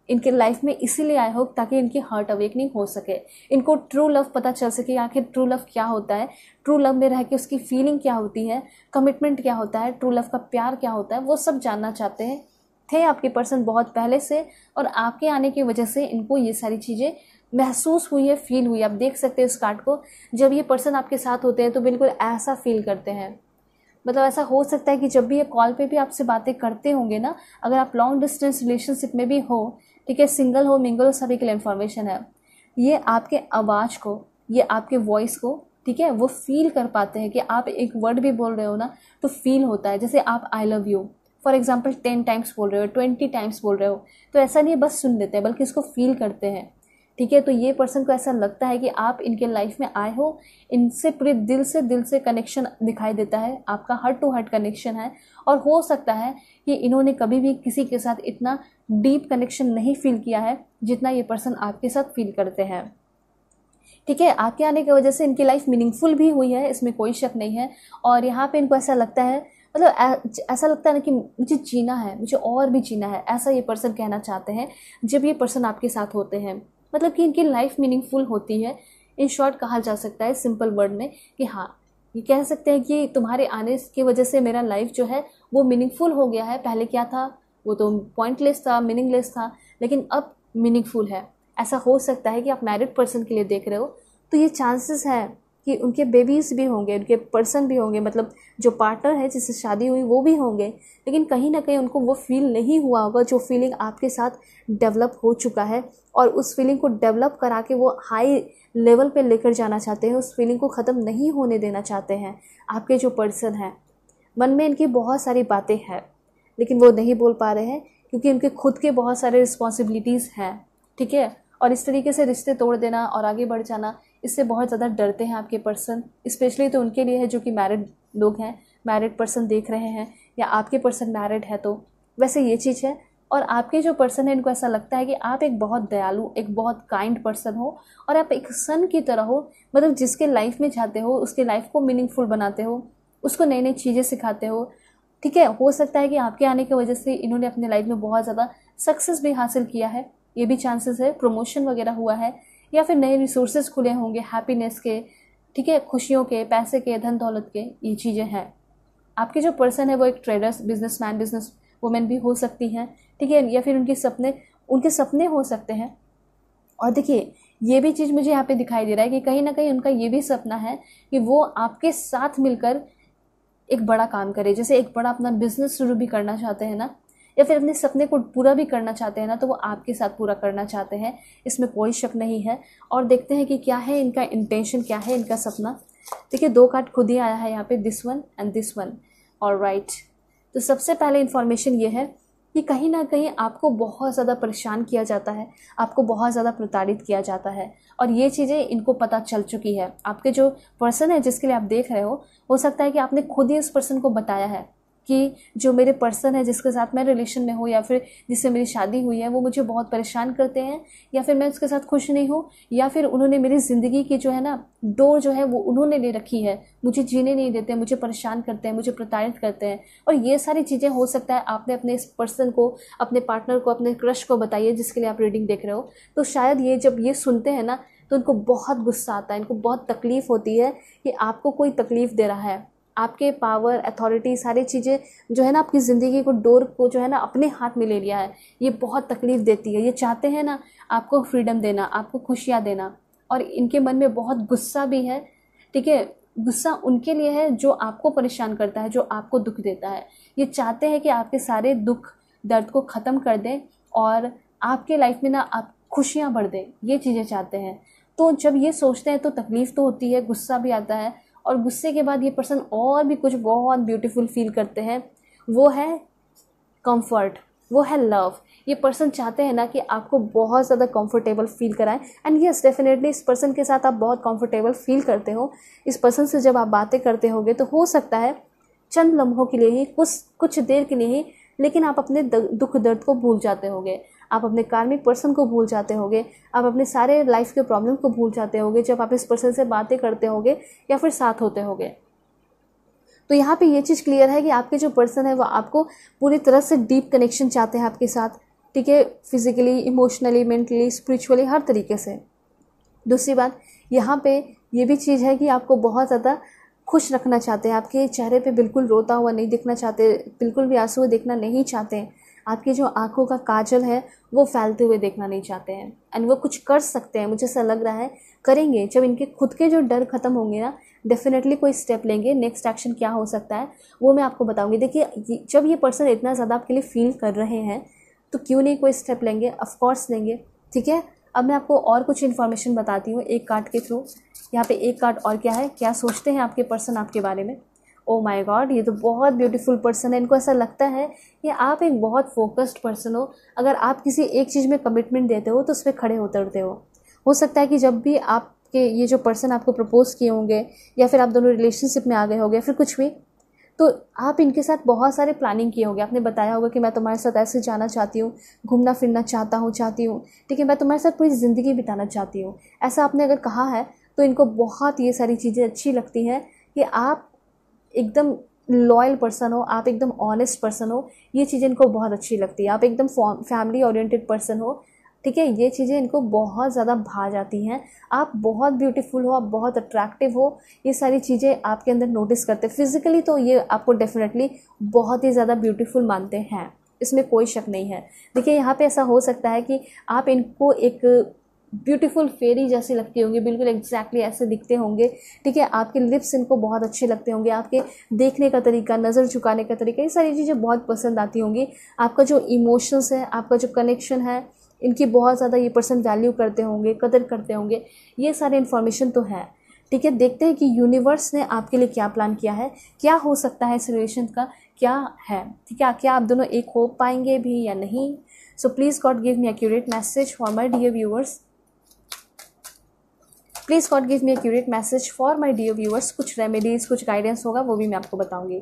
Speaker 1: इनके लाइफ में इसीलिए आए हो ताकि इनकी हार्ट अवेकनिंग हो सके इनको ट्रू लव पता चल सके आखिर ट्रू लव क्या होता है ट्रू लव में रह के उसकी फीलिंग क्या होती है कमिटमेंट क्या होता है ट्रू लव का प्यार क्या होता है वो सब जानना चाहते हैं थे आपके पर्सन बहुत पहले से और आपके आने की वजह से इनको ये सारी चीज़ें महसूस हुई है फील हुई आप देख सकते हैं उस कार्ड को जब ये पर्सन आपके साथ होते हैं तो बिल्कुल ऐसा फील करते हैं मतलब ऐसा हो सकता है कि जब भी ये कॉल पे भी आपसे बातें करते होंगे ना अगर आप लॉन्ग डिस्टेंस रिलेशनशिप में भी हो ठीक है सिंगल हो मिंगल हो सभी के लिए इन्फॉर्मेशन है ये आपके आवाज़ को ये आपके वॉइस को ठीक है वो फील कर पाते हैं कि आप एक वर्ड भी बोल रहे हो ना तो फील होता है जैसे आप I love you for example ten times बोल रहे हो ट्वेंटी टाइम्स बोल रहे हो तो ऐसा नहीं है बस सुन लेते हैं बल्कि इसको फील करते हैं ठीक है तो ये पर्सन को ऐसा लगता है कि आप इनके लाइफ में आए हो इनसे पूरे दिल से दिल से कनेक्शन दिखाई देता है आपका हर्ट टू हर्ट कनेक्शन है और हो सकता है कि इन्होंने कभी भी किसी के साथ इतना डीप कनेक्शन नहीं फील किया है जितना ये पर्सन आपके साथ फील करते हैं ठीक है आपके आने की वजह से इनकी लाइफ मीनिंगफुल भी हुई है इसमें कोई शक नहीं है और यहाँ पे इनको ऐसा लगता है मतलब ऐसा लगता है ना कि मुझे जीना है मुझे और भी जीना है ऐसा ये पर्सन कहना चाहते हैं जब ये पर्सन आपके साथ होते हैं मतलब कि इनकी लाइफ मीनिंगफुल होती है इन शॉर्ट कहा जा सकता है सिंपल वर्ड में कि हाँ ये कह सकते हैं कि तुम्हारे आने की वजह से मेरा लाइफ जो है वो मीनिंगफुल हो गया है पहले क्या था वो तो पॉइंटलेस था मीनिंगलेस था लेकिन अब मीनिंगफुल है ऐसा हो सकता है कि आप मैरिड पर्सन के लिए देख रहे हो तो ये चांसेस हैं कि उनके बेबीज़ भी होंगे उनके पर्सन भी होंगे मतलब जो पार्टनर है जिससे शादी हुई वो भी होंगे लेकिन कहीं ना कहीं उनको वो फील नहीं हुआ होगा जो फीलिंग आपके साथ डेवलप हो चुका है और उस फीलिंग को डेवलप करा के वो हाई लेवल पे लेकर जाना चाहते हैं उस फीलिंग को ख़त्म नहीं होने देना चाहते हैं आपके जो पर्सन हैं मन में इनकी बहुत सारी बातें हैं लेकिन वो नहीं बोल पा रहे हैं क्योंकि उनके खुद के बहुत सारे रिस्पॉन्सिबिलिटीज़ हैं ठीक है और इस तरीके से रिश्ते तोड़ देना और आगे बढ़ जाना इससे बहुत ज़्यादा डरते हैं आपके पर्सन स्पेशली तो उनके लिए है जो कि मैरिड लोग हैं मैरिड पर्सन देख रहे हैं या आपके पर्सन मैरिड है तो वैसे ये चीज़ है और आपके जो पर्सन है इनको ऐसा लगता है कि आप एक बहुत दयालु एक बहुत काइंड पर्सन हो और आप एक सन की तरह हो मतलब जिसके लाइफ में जाते हो उसके लाइफ को मीनिंगफुल बनाते हो उसको नई नई चीज़ें सिखाते हो ठीक है हो सकता है कि आपके आने की वजह से इन्होंने अपने लाइफ में बहुत ज़्यादा सक्सेस भी हासिल किया है ये भी चांसेस है प्रमोशन वगैरह हुआ है या फिर नए रिसोर्सेज खुले होंगे हैप्पीनेस के ठीक है खुशियों के पैसे के धन दौलत के ये चीज़ें हैं आपके जो पर्सन है वो एक ट्रेडर्स मैन बिजनेस वुमेन भी हो सकती हैं ठीक है या फिर उनके सपने उनके सपने हो सकते हैं और देखिए ये भी चीज़ मुझे यहाँ पे दिखाई दे रहा है कि कहीं ना कहीं उनका ये भी सपना है कि वो आपके साथ मिलकर एक बड़ा काम करे जैसे एक बड़ा अपना बिजनेस शुरू भी करना चाहते हैं ना या फिर अपने सपने को पूरा भी करना चाहते हैं ना तो वो आपके साथ पूरा करना चाहते हैं इसमें कोई शक नहीं है और देखते हैं कि क्या है इनका इंटेंशन क्या है इनका सपना देखिए दो कार्ड खुद ही आया है यहाँ पे this one and this one और राइट तो सबसे पहले इन्फॉर्मेशन ये है ये कहीं ना कहीं आपको बहुत ज़्यादा परेशान किया जाता है आपको बहुत ज़्यादा प्रताड़ित किया जाता है और ये चीज़ें इनको पता चल चुकी है आपके जो पर्सन है जिसके लिए आप देख रहे हो हो सकता है कि आपने खुद ही उस पर्सन को बताया है कि जो मेरे पर्सन है जिसके साथ मैं रिलेशन में हूँ या फिर जिससे मेरी शादी हुई है वो मुझे बहुत परेशान करते हैं या फिर मैं उसके साथ खुश नहीं हूँ या फिर उन्होंने मेरी ज़िंदगी की जो है ना डोर जो है वो उन्होंने ले रखी है मुझे जीने नहीं देते मुझे परेशान करते हैं मुझे प्रताड़ित करते हैं और ये सारी चीज़ें हो सकता है आपने अपने इस पर्सन को अपने पार्टनर को अपने क्रश को बताइए जिसके लिए आप रीडिंग देख रहे हो तो शायद ये जब ये सुनते हैं ना तो इनको बहुत गुस्सा आता है इनको बहुत तकलीफ़ होती है कि आपको कोई तकलीफ़ दे रहा है आपके पावर अथॉरिटी सारी चीज़ें जो है ना आपकी ज़िंदगी को डोर को जो है ना अपने हाथ में ले लिया है ये बहुत तकलीफ़ देती है ये चाहते हैं ना आपको फ्रीडम देना आपको खुशियाँ देना और इनके मन में बहुत गुस्सा भी है ठीक है गुस्सा उनके लिए है जो आपको परेशान करता है जो आपको दुख देता है ये चाहते हैं कि आपके सारे दुख दर्द को ख़त्म कर दें और आपके लाइफ में ना आप खुशियाँ बढ़ दें ये चीज़ें चाहते हैं तो जब ये सोचते हैं तो तकलीफ़ तो होती है गुस्सा भी आता है और गुस्से के बाद ये पर्सन और भी कुछ बहुत ब्यूटीफुल फील करते हैं वो है कंफर्ट वो है लव ये पर्सन चाहते हैं ना कि आपको बहुत ज़्यादा कंफर्टेबल फील कराएं एंड यस डेफिनेटली इस पर्सन के साथ आप बहुत कंफर्टेबल फील करते हो इस पर्सन से जब आप बातें करते होगे तो हो सकता है चंद लम्हों के लिए ही कुछ कुछ देर के लिए ही लेकिन आप अपने दुख दर्द को भूल जाते होंगे आप अपने कार्मिक पर्सन को भूल जाते होगे आप अपने सारे लाइफ के प्रॉब्लम को भूल जाते होगे जब आप इस पर्सन से बातें करते होगे या फिर साथ होते होगे तो यहाँ पे ये चीज़ क्लियर है कि आपके जो पर्सन है वो आपको पूरी तरह से डीप कनेक्शन चाहते हैं आपके साथ ठीक है फिजिकली इमोशनली मेंटली स्पिरिचुअली हर तरीके से दूसरी बात यहाँ पे ये भी चीज़ है कि आपको बहुत ज़्यादा खुश रखना चाहते हैं आपके चेहरे पे बिल्कुल रोता हुआ नहीं दिखना चाहते बिल्कुल भी आंसू देखना नहीं चाहते आपकी जो आंखों का काजल है वो फैलते हुए देखना नहीं चाहते हैं एंड वो कुछ कर सकते हैं मुझे ऐसा लग रहा है करेंगे जब इनके खुद के जो डर खत्म होंगे ना डेफिनेटली कोई स्टेप लेंगे नेक्स्ट एक्शन क्या हो सकता है वो मैं आपको बताऊंगी देखिए जब ये पर्सन इतना ज़्यादा आपके लिए फील कर रहे हैं तो क्यों नहीं कोई स्टेप लेंगे ऑफकोर्स लेंगे ठीक है अब मैं आपको और कुछ इन्फॉर्मेशन बताती हूँ एक कार्ड के थ्रू यहाँ पे एक कार्ड और क्या है क्या सोचते हैं आपके पर्सन आपके बारे में ओ माय गॉड ये तो बहुत ब्यूटीफुल पर्सन है इनको ऐसा लगता है कि आप एक बहुत फोकस्ड पर्सन हो अगर आप किसी एक चीज़ में कमिटमेंट देते हो तो उस पर खड़े उतरते हो हो सकता है कि जब भी आपके ये जो पर्सन आपको प्रपोज़ किए होंगे या फिर आप दोनों रिलेशनशिप में आ गए होंगे फिर कुछ भी तो आप इनके साथ बहुत सारे प्लानिंग किए होंगे आपने बताया होगा कि मैं तुम्हारे साथ ऐसे जाना चाहती हूँ घूमना फिरना चाहता हूँ चाहती हूँ ठीक है मैं तुम्हारे साथ पूरी ज़िंदगी बिताना चाहती हूँ ऐसा आपने अगर कहा है तो इनको बहुत ये सारी चीज़ें अच्छी लगती हैं कि आप एकदम लॉयल पर्सन हो आप एकदम ऑनेस्ट पर्सन हो ये चीज़ें इनको बहुत अच्छी लगती है आप एकदम फैमिली ओरिएंटेड पर्सन हो ठीक है ये चीज़ें इनको बहुत ज़्यादा भा जाती हैं आप बहुत ब्यूटीफुल हो आप बहुत अट्रैक्टिव हो ये सारी चीज़ें आपके अंदर नोटिस करते हैं फिज़िकली तो ये आपको डेफिनेटली बहुत ही ज़्यादा ब्यूटीफुल मानते हैं इसमें कोई शक नहीं है देखिए यहाँ पे ऐसा हो सकता है कि आप इनको एक ब्यूटीफुल फेरी जैसी लगती होंगी बिल्कुल एग्जैक्टली exactly ऐसे दिखते होंगे ठीक है आपके लिप्स इनको बहुत अच्छे लगते होंगे आपके देखने का तरीका नज़र झुकाने का तरीका ये सारी चीज़ें बहुत पसंद आती होंगी आपका जो इमोशंस है आपका जो कनेक्शन है इनकी बहुत ज़्यादा ये पर्सन वैल्यू करते होंगे कदर करते होंगे ये सारे इन्फॉर्मेशन तो है ठीक है देखते हैं कि यूनिवर्स ने आपके लिए क्या प्लान किया है क्या हो सकता है इस रिलेशन का क्या है ठीक है क्या आप दोनों एक हो पाएंगे भी या नहीं so please God give me accurate message for my dear viewers please God give me accurate message for my dear viewers कुछ रेमेडीज़ कुछ गाइडेंस होगा वो भी मैं आपको बताऊँगी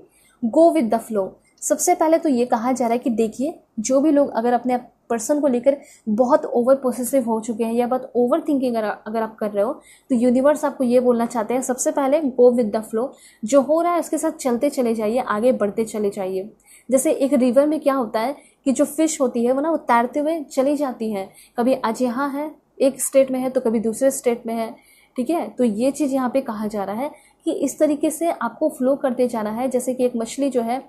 Speaker 1: गो विद द फ्लो सबसे पहले तो ये कहा जा रहा है कि देखिए जो भी लोग अगर अपने पर्सन को लेकर बहुत ओवर पोसेसिव हो चुके हैं या बहुत ओवर थिंकिंग अगर आप कर रहे हो तो यूनिवर्स आपको ये बोलना चाहते हैं सबसे पहले गो विद द फ्लो जो हो रहा है उसके साथ चलते चले जाइए आगे बढ़ते चले जाइए जैसे एक रिवर में क्या होता है कि जो फिश होती है वो ना वो तैरते हुए चली जाती है कभी आज यहाँ है एक स्टेट में है तो कभी दूसरे स्टेट में है ठीक है तो ये चीज़ यहाँ पे कहा जा रहा है कि इस तरीके से आपको फ्लो करते जाना है जैसे कि एक मछली जो है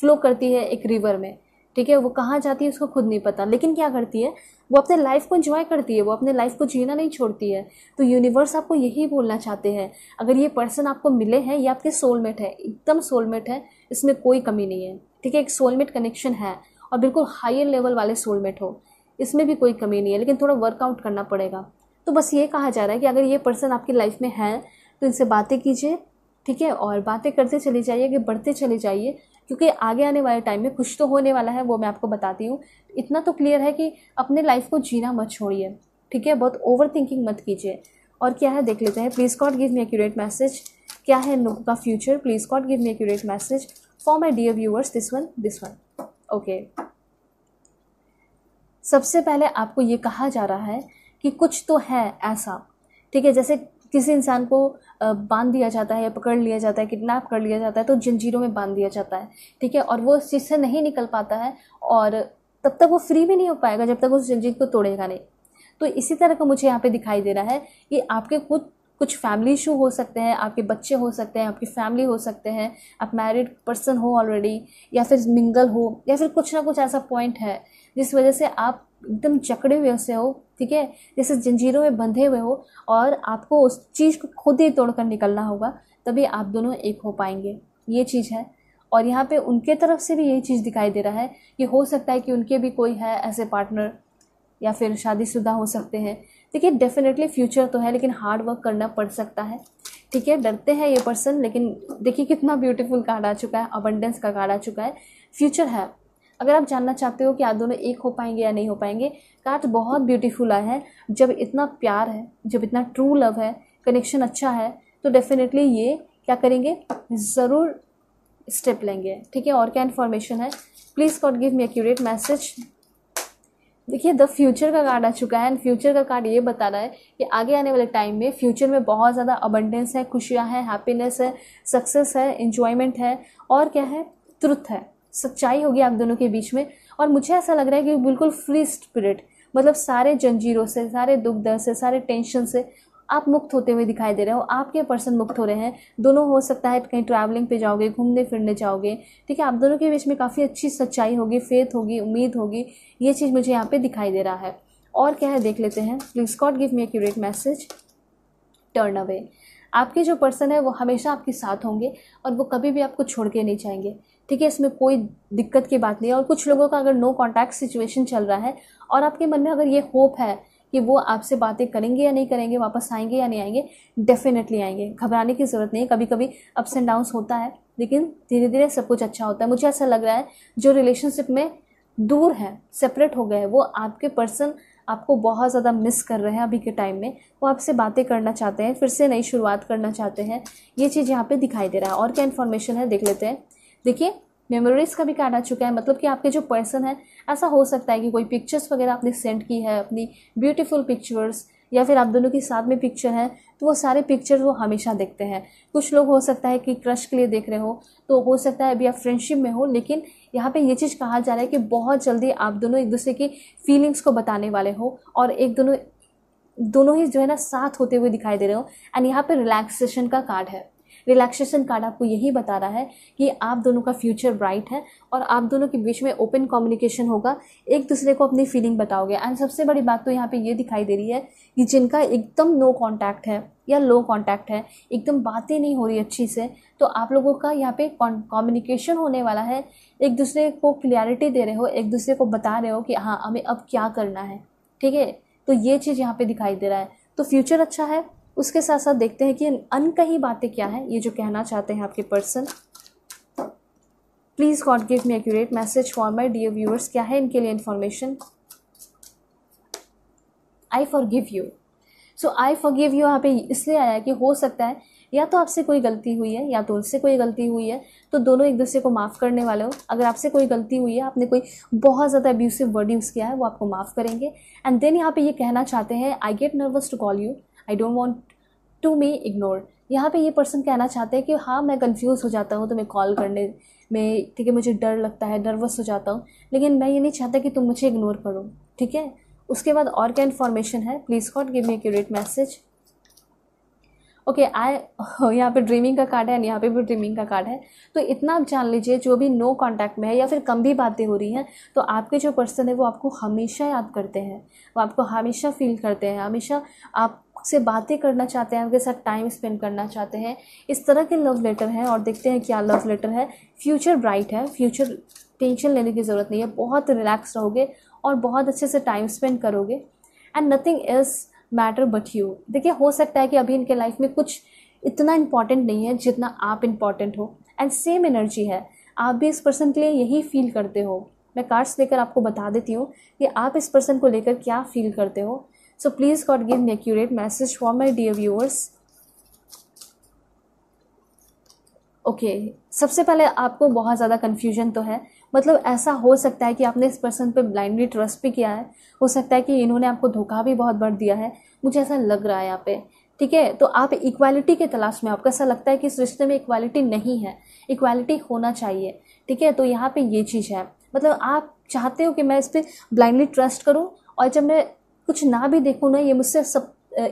Speaker 1: फ्लो करती है एक रिवर में ठीक है वो कहाँ जाती है उसको खुद नहीं पता लेकिन क्या करती है वो अपने लाइफ को इन्जॉय करती है वो अपने लाइफ को जीना नहीं छोड़ती है तो यूनिवर्स आपको यही बोलना चाहते हैं अगर ये पर्सन आपको मिले हैं ये आपके सोलमेट है एकदम सोलमेट है इसमें कोई कमी नहीं है ठीक है एक सोलमेट कनेक्शन है और बिल्कुल हायर लेवल वाले सोलमेट हो इसमें भी कोई कमी नहीं है लेकिन थोड़ा वर्कआउट करना पड़ेगा तो बस ये कहा जा रहा है कि अगर ये पर्सन आपकी लाइफ में है तो इनसे बातें कीजिए ठीक है और बातें करते चली जाइए कि बढ़ते चले जाइए क्योंकि आगे आने वाले टाइम में कुछ तो होने वाला है वो मैं आपको बताती हूँ इतना तो क्लियर है कि अपने लाइफ को जीना मत छोड़िए ठीक है बहुत ओवर थिंकिंग मत कीजिए और क्या है देख लेते हैं please God give me accurate message क्या है इन लोगों का future please God give me accurate message for my dear viewers this one this one okay सबसे पहले आपको ये कहा जा रहा है कि कुछ तो है ऐसा ठीक है जैसे किसी इंसान को बांध दिया जाता है या पकड़ लिया जाता है किडनैप कर लिया जाता है तो जंजीरों में बांध दिया जाता है ठीक है और वो उस चीज़ से नहीं निकल पाता है और तब तक वो फ्री भी नहीं हो पाएगा जब तक उस जंजीर को तोड़ेगा नहीं तो इसी तरह का मुझे यहाँ पे दिखाई दे रहा है कि आपके खुद कुछ फैमिली इशू हो सकते हैं आपके बच्चे हो सकते हैं आपकी फैमिली हो सकते हैं आप मैरिड पर्सन हो ऑलरेडी या फिर मिंगल हो या फिर कुछ ना कुछ ऐसा पॉइंट है जिस वजह से आप एकदम जकड़े हुए से हो ठीक है जैसे जंजीरों में बंधे हुए हो और आपको उस चीज़ को खुद ही तोड़कर निकलना होगा तभी आप दोनों एक हो पाएंगे ये चीज़ है और यहाँ पे उनके तरफ से भी यही चीज़ दिखाई दे रहा है कि हो सकता है कि उनके भी कोई है ऐसे पार्टनर या फिर शादीशुदा हो सकते हैं देखिए डेफिनेटली फ्यूचर तो है लेकिन हार्ड वर्क करना पड़ सकता है ठीक है डरते हैं ये पर्सन लेकिन देखिए कितना ब्यूटीफुल कार्ड आ चुका है अबंडेंस का कार्ड आ चुका है फ्यूचर है अगर आप जानना चाहते हो कि आप दोनों एक हो पाएंगे या नहीं हो पाएंगे कार्ड बहुत ब्यूटीफुल आया है जब इतना प्यार है जब इतना ट्रू लव है कनेक्शन अच्छा है तो डेफिनेटली ये क्या करेंगे ज़रूर स्टेप लेंगे ठीक है और क्या इन्फॉर्मेशन है please God give me accurate message देखिए द फ्यूचर का कार्ड आ चुका है एंड फ्यूचर का कार्ड ये बता रहा है कि आगे आने वाले टाइम में फ्यूचर में बहुत ज़्यादा अबंडेंस है खुशियाँ हैं हैप्पीनेस है सक्सेस है इन्जॉयमेंट है और क्या है ट्रुथ है सच्चाई होगी आप दोनों के बीच में और मुझे ऐसा लग रहा है कि बिल्कुल फ्री स्पिरिट मतलब सारे जंजीरों से सारे दुख दर्द से सारे टेंशन से आप मुक्त होते हुए दिखाई दे रहे हो आपके पर्सन मुक्त हो रहे हैं दोनों हो सकता है कहीं ट्रैवलिंग पे जाओगे घूमने फिरने जाओगे ठीक है आप दोनों के बीच में काफ़ी अच्छी सच्चाई होगी फेथ होगी उम्मीद होगी ये चीज़ मुझे यहाँ पे दिखाई दे रहा है और क्या है देख लेते हैं please God give me accurate message turn away आपके जो पर्सन है वो हमेशा आपके साथ होंगे और वो कभी भी आपको छोड़ के नहीं जाएंगे ठीक है इसमें कोई दिक्कत की बात नहीं है और कुछ लोगों का अगर नो कॉन्टैक्ट सिचुएशन चल रहा है और आपके मन में अगर ये होप है कि वो आपसे बातें करेंगे या नहीं करेंगे वापस आएंगे या नहीं आएंगे डेफिनेटली आएंगे घबराने की ज़रूरत नहीं है कभी कभी अप्स एंड डाउन्स होता है लेकिन धीरे धीरे सब कुछ अच्छा होता है मुझे ऐसा लग रहा है जो रिलेशनशिप में दूर है सेपरेट हो गए हैं वो आपके पर्सन आपको बहुत ज़्यादा मिस कर रहे हैं अभी के टाइम में वो आपसे बातें करना चाहते हैं फिर से नई शुरुआत करना चाहते हैं ये चीज़ यहाँ पे दिखाई दे रहा है और क्या इन्फॉर्मेशन है देख लेते हैं देखिए मेमोरीज का भी कार्ड आ चुका है मतलब कि आपके जो पर्सन है ऐसा हो सकता है कि कोई पिक्चर्स वगैरह आपने सेंड की है अपनी ब्यूटीफुल पिक्चर्स या फिर आप दोनों के साथ में पिक्चर है तो वो सारे पिक्चर्स वो हमेशा देखते हैं कुछ लोग हो सकता है कि क्रश के लिए देख रहे हो तो हो सकता है अभी आप फ्रेंडशिप में हो लेकिन यहाँ पे ये चीज़ कहा जा रहा है कि बहुत जल्दी आप दोनों एक दूसरे की फीलिंग्स को बताने वाले हो और एक दोनों दोनों ही जो है ना साथ होते हुए दिखाई दे रहे हो एंड यहाँ पे रिलैक्सेशन का कार्ड है रिलैक्सेशन कार्ड आपको यही बता रहा है कि आप दोनों का फ्यूचर ब्राइट है और आप दोनों के बीच में ओपन कम्युनिकेशन होगा एक दूसरे को अपनी फीलिंग बताओगे एंड सबसे बड़ी बात तो यहाँ पे ये दिखाई दे रही है कि जिनका एकदम नो कॉन्टैक्ट है या लो कॉन्टैक्ट है एकदम बातें नहीं हो रही अच्छी से तो आप लोगों का यहाँ पे कॉम्युनिकेशन होने वाला है एक दूसरे को क्लियरिटी दे रहे हो एक दूसरे को बता रहे हो कि हाँ हमें अब क्या करना है ठीक है तो ये चीज़ यहाँ पे दिखाई दे रहा है तो फ्यूचर अच्छा है उसके साथ साथ देखते हैं कि अनकही बातें क्या है ये जो कहना चाहते हैं आपके person please God give me accurate message for my dear viewers क्या है इनके लिए information I forgive you so I forgive you यहाँ पे इसलिए आया है कि हो सकता है या तो आपसे कोई गलती हुई है या तो उनसे कोई गलती हुई है तो दोनों एक दूसरे को माफ़ करने वाले हो अगर आपसे कोई गलती हुई है आपने कोई बहुत ज़्यादा अब्यूसिव वर्ड यूज़ किया है वो आपको माफ़ करेंगे एंड देन यहाँ पे ये कहना चाहते हैं I get nervous to call you I don't want to me ignore यहाँ पे ये पर्सन कहना चाहते हैं कि हाँ मैं कंफ्यूज हो जाता हूँ तुम्हें कॉल करने में ठीक है मुझे डर लगता है नर्वस हो जाता हूँ लेकिन मैं ये नहीं चाहता कि तुम मुझे इग्नोर करो ठीक है उसके बाद और क्या इन्फॉर्मेशन है please God give me accurate message okay I यहाँ पे ड्रीमिंग का कार्ड है एंड यहाँ पे भी ड्रीमिंग का कार्ड है तो इतना आप जान लीजिए जो भी नो कांटेक्ट में है या फिर कम भी बातें हो रही हैं तो आपके जो पर्सन है वो आपको हमेशा याद करते हैं वो आपको हमेशा फील करते हैं हमेशा आप से बातें करना चाहते हैं आपके साथ टाइम स्पेंड करना चाहते हैं इस तरह के लव लेटर हैं और देखते हैं क्या लव लेटर है फ्यूचर ब्राइट है फ्यूचर टेंशन लेने की ज़रूरत नहीं है बहुत रिलैक्स रहोगे और बहुत अच्छे से टाइम स्पेंड करोगे and nothing is matter but you देखिए हो सकता है कि अभी इनके लाइफ में कुछ इतना इम्पॉर्टेंट नहीं है जितना आप इम्पॉर्टेंट हो एंड सेम एनर्जी है आप भी इस पर्सन के लिए यही फील करते हो मैं कार्ड्स लेकर आपको बता देती हूँ कि आप इस पर्सन को लेकर क्या फील करते हो So please God give me accurate message for my dear viewers. Okay okay. सबसे पहले आपको बहुत ज़्यादा कन्फ्यूजन तो है मतलब ऐसा हो सकता है कि आपने इस पर्सन पे ब्लाइंडली ट्रस्ट भी किया है हो सकता है कि इन्होंने आपको धोखा भी बहुत बढ़ दिया है मुझे ऐसा लग रहा है यहाँ पे ठीक है तो आप इक्वालिटी के तलाश में आपको ऐसा लगता है कि इस रिश्ते में इक्वालिटी नहीं है इक्वालिटी होना चाहिए ठीक है तो यहाँ पर ये चीज़ है मतलब आप चाहते हो कि मैं इस पर ब्लाइंडली ट्रस्ट करूँ और जब मैं कुछ ना भी देखूँ ना ये मुझसे सब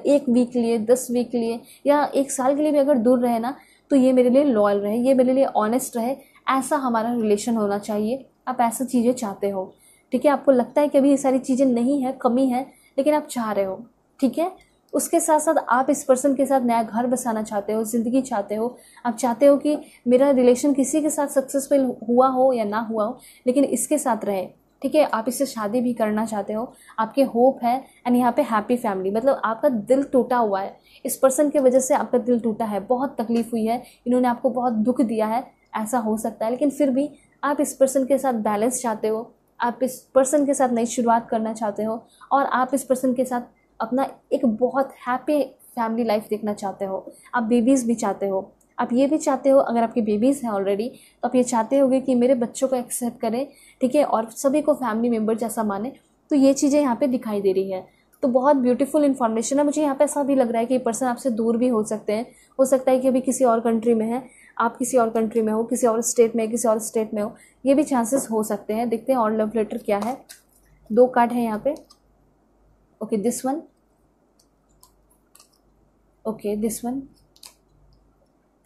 Speaker 1: एक वीक लिए दस वीक लिए या एक साल के लिए भी अगर दूर रहे ना तो ये मेरे लिए लॉयल रहे ये मेरे लिए ऑनेस्ट रहे ऐसा हमारा रिलेशन होना चाहिए आप ऐसा चीज़ें चाहते हो ठीक है आपको लगता है कि अभी ये सारी चीज़ें नहीं है कमी है लेकिन आप चाह रहे हो ठीक है उसके साथ साथ आप इस पर्सन के साथ नया घर बसाना चाहते हो ज़िंदगी चाहते हो आप चाहते हो कि मेरा रिलेशन किसी के साथ सक्सेसफुल हुआ हो या ना हुआ हो लेकिन इसके साथ रहे ठीक है आप इससे शादी भी करना चाहते हो आपके होप है एंड यहाँ पे हैप्पी फैमिली मतलब आपका दिल टूटा हुआ है इस पर्सन की वजह से आपका दिल टूटा है बहुत तकलीफ हुई है इन्होंने आपको बहुत दुख दिया है ऐसा हो सकता है लेकिन फिर भी आप इस पर्सन के साथ बैलेंस चाहते हो आप इस पर्सन के साथ नई शुरुआत करना चाहते हो और आप इस पर्सन के साथ अपना एक बहुत हैप्पी फैमिली लाइफ देखना चाहते हो आप बेबीज़ भी चाहते हो आप ये भी चाहते हो अगर आपके बेबीज़ हैं ऑलरेडी तो आप ये चाहते हो कि मेरे बच्चों को एक्सेप्ट करें ठीक है और सभी को फैमिली मेम्बर जैसा माने तो ये चीज़ें यहाँ पर दिखाई दे रही हैं तो बहुत ब्यूटीफुल इन्फॉर्मेशन है मुझे यहाँ पे ऐसा भी लग रहा है कि ये पर्सन आपसे दूर भी हो सकते हैं हो सकता है कि अभी किसी और कंट्री में है आप किसी और कंट्री में हो किसी और स्टेट में किसी और स्टेट में हो ये भी चांसेस हो सकते हैं देखते हैं और लव लेटर क्या है दो कार्ड है यहाँ पे okay this one okay this one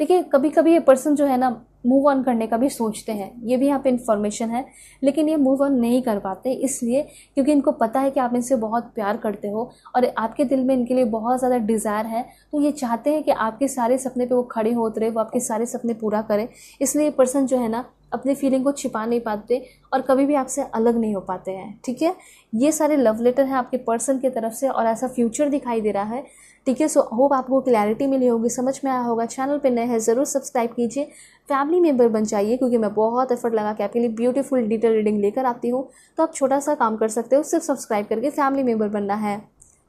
Speaker 1: देखिए कभी कभी ये पर्सन जो है ना मूव ऑन करने का भी सोचते हैं ये भी यहाँ पे इन्फॉर्मेशन है लेकिन ये मूव ऑन नहीं कर पाते इसलिए क्योंकि इनको पता है कि आप इनसे बहुत प्यार करते हो और आपके दिल में इनके लिए बहुत ज़्यादा डिज़ायर है तो ये चाहते हैं कि आपके सारे सपने पे वो खड़े हो उतरे वो आपके सारे सपने पूरा करें इसलिए ये पर्सन जो है ना अपनी फीलिंग को छिपा नहीं पाते और कभी भी आपसे अलग नहीं हो पाते हैं ठीक है ये सारे लव लेटर हैं आपके पर्सन की तरफ से और ऐसा फ्यूचर दिखाई दे रहा है ठीक है सो होप आपको क्लैरिटी मिली होगी समझ में आया होगा चैनल पर नए हैं ज़रूर सब्सक्राइब कीजिए फैमिली मेंबर बन जाइए क्योंकि मैं बहुत एफर्ट लगा के आपके लिए ब्यूटीफुल डिटेल रीडिंग लेकर आती हूँ तो आप छोटा सा काम कर सकते हो सिर्फ सब्सक्राइब करके फैमिली मेंबर बनना है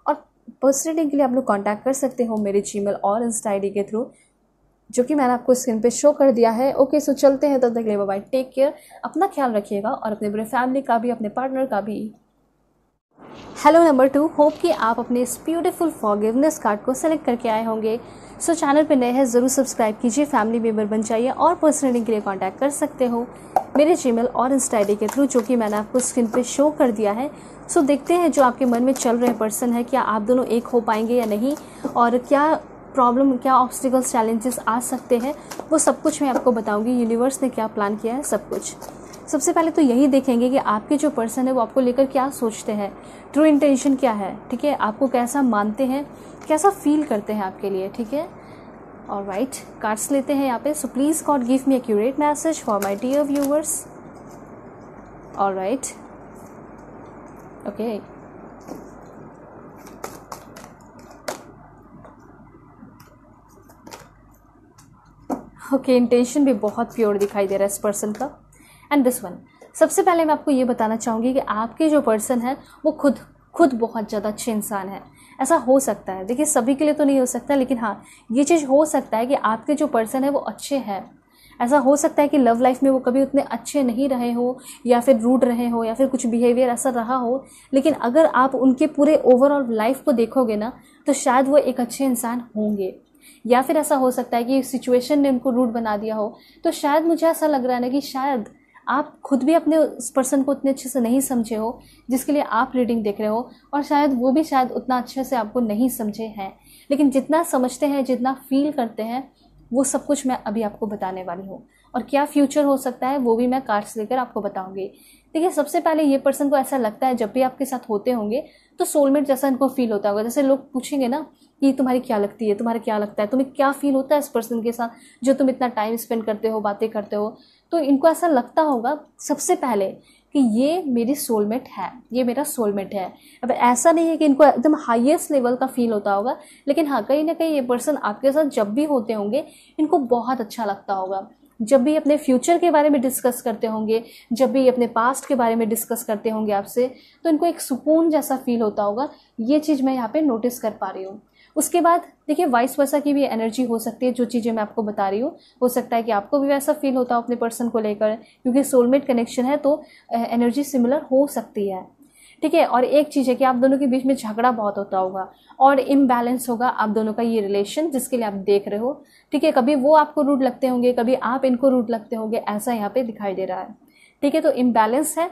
Speaker 1: और पर्सनल रीडिंग के लिए आप लोग कॉन्टैक्ट कर सकते हो मेरे जी और इंस्टा आई के थ्रू जो कि मैंने आपको स्क्रीन पे शो कर दिया है ओके सो चलते हैं तब तक ले बाय टेक केयर अपना ख्याल रखिएगा और अपने पूरे फैमिली का भी अपने पार्टनर का भी हेलो नंबर टू होप कि आप अपने इस ब्यूटिफुल फॉरगिवनेस कार्ड को सेलेक्ट करके आए होंगे सो so, चैनल पर नए हैं ज़रूर सब्सक्राइब कीजिए फैमिली मेम्बर बन जाइए और पर्सनली के लिए कॉन्टैक्ट कर सकते हो मेरे जी और इंस्टा आई के थ्रू जो कि मैंने आपको स्क्रीन पे शो कर दिया है सो so, देखते हैं जो आपके मन में चल रहे पर्सन है क्या आप दोनों एक हो पाएंगे या नहीं और क्या प्रॉब्लम क्या ऑब्स्टिकल्स चैलेंजेस आ सकते हैं वो सब कुछ मैं आपको बताऊंगी यूनिवर्स ने क्या प्लान किया है सब कुछ सबसे पहले तो यही देखेंगे कि आपके जो पर्सन है वो आपको लेकर क्या सोचते हैं ट्रू इंटेंशन क्या है ठीक है आपको कैसा मानते हैं कैसा फील करते हैं आपके लिए ठीक है और राइट कार्ड्स लेते हैं यहाँ पे so please God give me accurate message for my dear viewers और राइट ओके ओके इंटेंशन भी बहुत प्योर दिखाई दे रहा है इस पर्सन का एंड दिस वन सबसे पहले मैं आपको ये बताना चाहूँगी कि आपके जो पर्सन है वो खुद खुद बहुत ज़्यादा अच्छे इंसान है ऐसा हो सकता है देखिए सभी के लिए तो नहीं हो सकता लेकिन हाँ ये चीज़ हो सकता है कि आपके जो पर्सन है वो अच्छे हैं ऐसा हो सकता है कि लव लाइफ में वो कभी उतने अच्छे नहीं रहे हो या फिर रूड रहे हो या फिर कुछ बिहेवियर ऐसा रहा हो लेकिन अगर आप उनके पूरे ओवरऑल लाइफ को देखोगे ना तो शायद वो एक अच्छे इंसान होंगे या फिर ऐसा हो सकता है कि सिचुएशन ने उनको रूड बना दिया हो तो शायद मुझे ऐसा लग रहा है ना कि शायद आप खुद भी अपने उस पर्सन को उतने अच्छे से नहीं समझे हो जिसके लिए आप रीडिंग देख रहे हो और शायद वो भी शायद उतना अच्छे से आपको नहीं समझे हैं लेकिन जितना समझते हैं जितना फील करते हैं वो सब कुछ मैं अभी आपको बताने वाली हूँ और क्या फ्यूचर हो सकता है वो भी मैं कार्ड्स लेकर आपको बताऊँगी देखिए सबसे पहले ये पर्सन को ऐसा लगता है जब भी आपके साथ होते होंगे तो सोलमेट जैसा इनको फील होता होगा जैसे लोग पूछेंगे ना कि तुम्हारी क्या लगती है तुम्हारा क्या लगता है तुम्हें क्या फील होता है इस पर्सन के साथ जो तुम इतना टाइम स्पेंड करते हो बातें करते हो तो इनको ऐसा लगता होगा सबसे पहले कि ये मेरी सोलमेट है ये मेरा सोलमेट है अब ऐसा नहीं है कि इनको एकदम हाईएस्ट लेवल का फील होता होगा लेकिन हाँ कहीं ना कहीं ये पर्सन आपके साथ जब भी होते होंगे इनको बहुत अच्छा लगता होगा जब भी अपने फ्यूचर के बारे में डिस्कस करते होंगे जब भी अपने पास्ट के बारे में डिस्कस करते होंगे आपसे तो इनको एक सुकून जैसा फील होता होगा ये चीज़ मैं यहाँ पे नोटिस कर पा रही हूँ उसके बाद देखिए वाइस वर्सा की भी एनर्जी हो सकती है जो चीज़ें मैं आपको बता रही हूँ हो सकता है कि आपको भी वैसा फील होता हो अपने पर्सन को लेकर क्योंकि सोलमेट कनेक्शन है तो एनर्जी सिमिलर हो सकती है ठीक है और एक चीज़ है कि आप दोनों के बीच में झगड़ा बहुत होता होगा और इम्बैलेंस होगा आप दोनों का ये रिलेशन जिसके लिए आप देख रहे हो ठीक है कभी वो आपको रूट लगते होंगे कभी आप इनको रूट लगते होंगे ऐसा यहाँ पे दिखाई दे रहा है ठीक है तो इम्बैलेंस है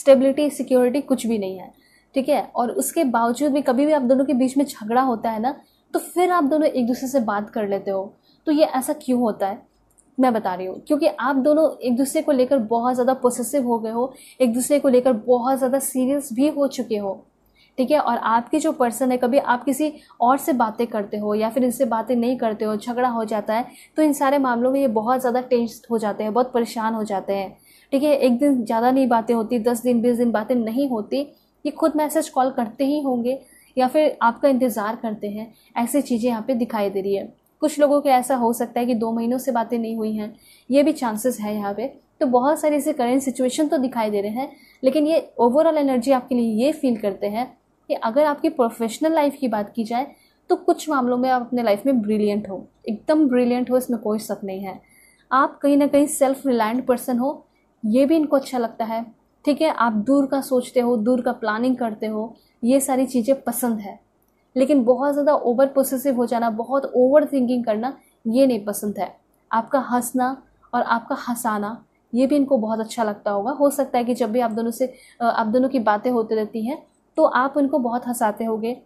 Speaker 1: स्टेबिलिटी सिक्योरिटी कुछ भी नहीं है ठीक है और उसके बावजूद भी कभी भी आप दोनों के बीच में झगड़ा होता है ना तो फिर आप दोनों एक दूसरे से बात कर लेते हो तो ये ऐसा क्यों होता है मैं बता रही हूँ क्योंकि आप दोनों एक दूसरे को लेकर बहुत ज़्यादा पोसेसिव हो गए हो एक दूसरे को लेकर बहुत ज़्यादा सीरियस भी हो चुके हो ठीक है और आपकी जो पर्सन है कभी आप किसी और से बातें करते हो या फिर इनसे बातें नहीं करते हो झगड़ा हो जाता है तो इन सारे मामलों में ये बहुत ज़्यादा टेंस हो जाते हैं बहुत परेशान हो जाते हैं ठीक है एक दिन ज़्यादा नहीं बातें होती दस दिन बीस दिन बातें नहीं होती ये खुद मैसेज कॉल करते ही होंगे या फिर आपका इंतज़ार करते हैं ऐसी चीज़ें यहाँ पे दिखाई दे रही है कुछ लोगों के ऐसा हो सकता है कि दो महीनों से बातें नहीं हुई हैं ये भी चांसेस है यहाँ पे तो बहुत सारे ऐसे करेंट सिचुएशन तो दिखाई दे रहे हैं लेकिन ये ओवरऑल एनर्जी आपके लिए ये फील करते हैं कि अगर आपकी प्रोफेशनल लाइफ की बात की जाए तो कुछ मामलों में आप अपने लाइफ में ब्रिलियंट हो एकदम ब्रिलियंट हो इसमें कोई शक नहीं है आप कहीं ना कहीं सेल्फ रिलायंट पर्सन हो ये भी इनको अच्छा लगता है ठीक है आप दूर का सोचते हो दूर का प्लानिंग करते हो ये सारी चीज़ें पसंद है लेकिन बहुत ज़्यादा ओवर प्रोसेसिव हो जाना बहुत ओवर थिंकिंग करना ये नहीं पसंद है आपका हंसना और आपका हंसाना ये भी इनको बहुत अच्छा लगता होगा हो सकता है कि जब भी आप दोनों से आप दोनों की बातें होती रहती हैं तो आप उनको बहुत हंसाते होंगे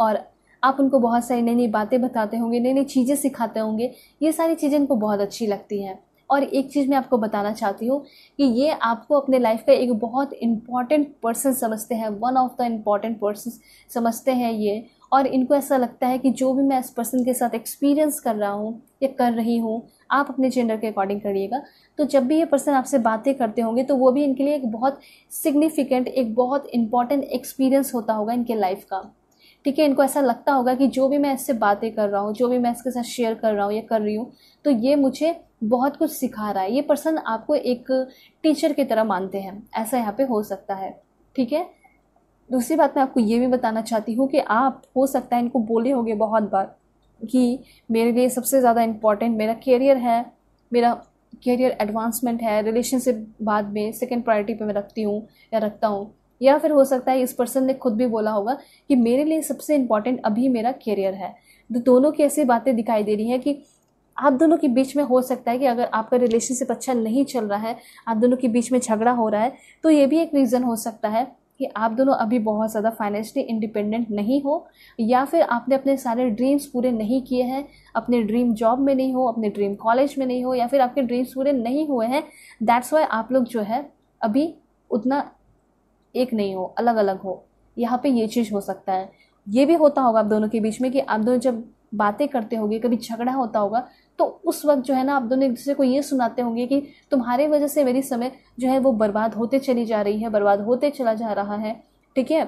Speaker 1: और आप उनको बहुत सारी नई नई बातें बताते होंगे नई नई चीज़ें सिखाते होंगे ये सारी चीज़ें इनको बहुत अच्छी लगती हैं और एक चीज़ मैं आपको बताना चाहती हूँ कि ये आपको अपने लाइफ का एक बहुत इम्पॉर्टेंट पर्सन समझते हैं one of the important person समझते हैं ये और इनको ऐसा लगता है कि जो भी मैं इस पर्सन के साथ एक्सपीरियंस कर रहा हूँ या कर रही हूँ आप अपने जेंडर के अकॉर्डिंग करिएगा तो जब भी ये पर्सन आपसे बातें करते होंगे तो वो भी इनके लिए एक बहुत सिग्निफिकेंट एक बहुत इम्पॉर्टेंट एक्सपीरियंस होता होगा इनके लाइफ का ठीक है इनको ऐसा लगता होगा कि जो भी मैं इससे बातें कर रहा हूँ जो भी मैं इसके साथ शेयर कर रहा हूँ या कर रही हूँ तो ये मुझे बहुत कुछ सिखा रहा है ये पर्सन आपको एक टीचर की तरह मानते हैं ऐसा यहाँ पे हो सकता है ठीक है दूसरी बात मैं आपको ये भी बताना चाहती हूँ कि आप हो सकता है इनको बोले होंगे बहुत बार कि मेरे लिए सबसे ज़्यादा इम्पॉर्टेंट मेरा कैरियर है मेरा कैरियर एडवांसमेंट है रिलेशनशिप बाद में सेकेंड प्रायोरिटी पे मैं रखती हूँ या रखता हूँ या फिर हो सकता है इस पर्सन ने खुद भी बोला होगा कि मेरे लिए सबसे इम्पॉर्टेंट अभी मेरा करियर है तो दोनों की ऐसी बातें दिखाई दे रही हैं कि आप दोनों के बीच में हो सकता है कि अगर आपका रिलेशनशिप अच्छा नहीं चल रहा है आप दोनों के बीच में झगड़ा हो रहा है तो ये भी एक रीज़न हो सकता है कि आप दोनों अभी बहुत ज़्यादा फाइनेंशली इंडिपेंडेंट नहीं हो या फिर आपने अपने सारे ड्रीम्स पूरे नहीं किए हैं अपने ड्रीम जॉब में नहीं हो अपने ड्रीम कॉलेज में नहीं हो या फिर आपके ड्रीम्स पूरे नहीं हुए हैं दैट्स वाई आप लोग जो है अभी उतना एक नहीं हो अलग अलग हो यहाँ पे ये चीज़ हो सकता है ये भी होता होगा आप दोनों के बीच में कि आप दोनों जब बातें करते होंगे कभी झगड़ा होता होगा तो उस वक्त जो है ना आप दोनों एक दूसरे को ये सुनाते होंगे कि तुम्हारे वजह से मेरी समय जो है वो बर्बाद होते चली जा रही है बर्बाद होते चला जा रहा है ठीक है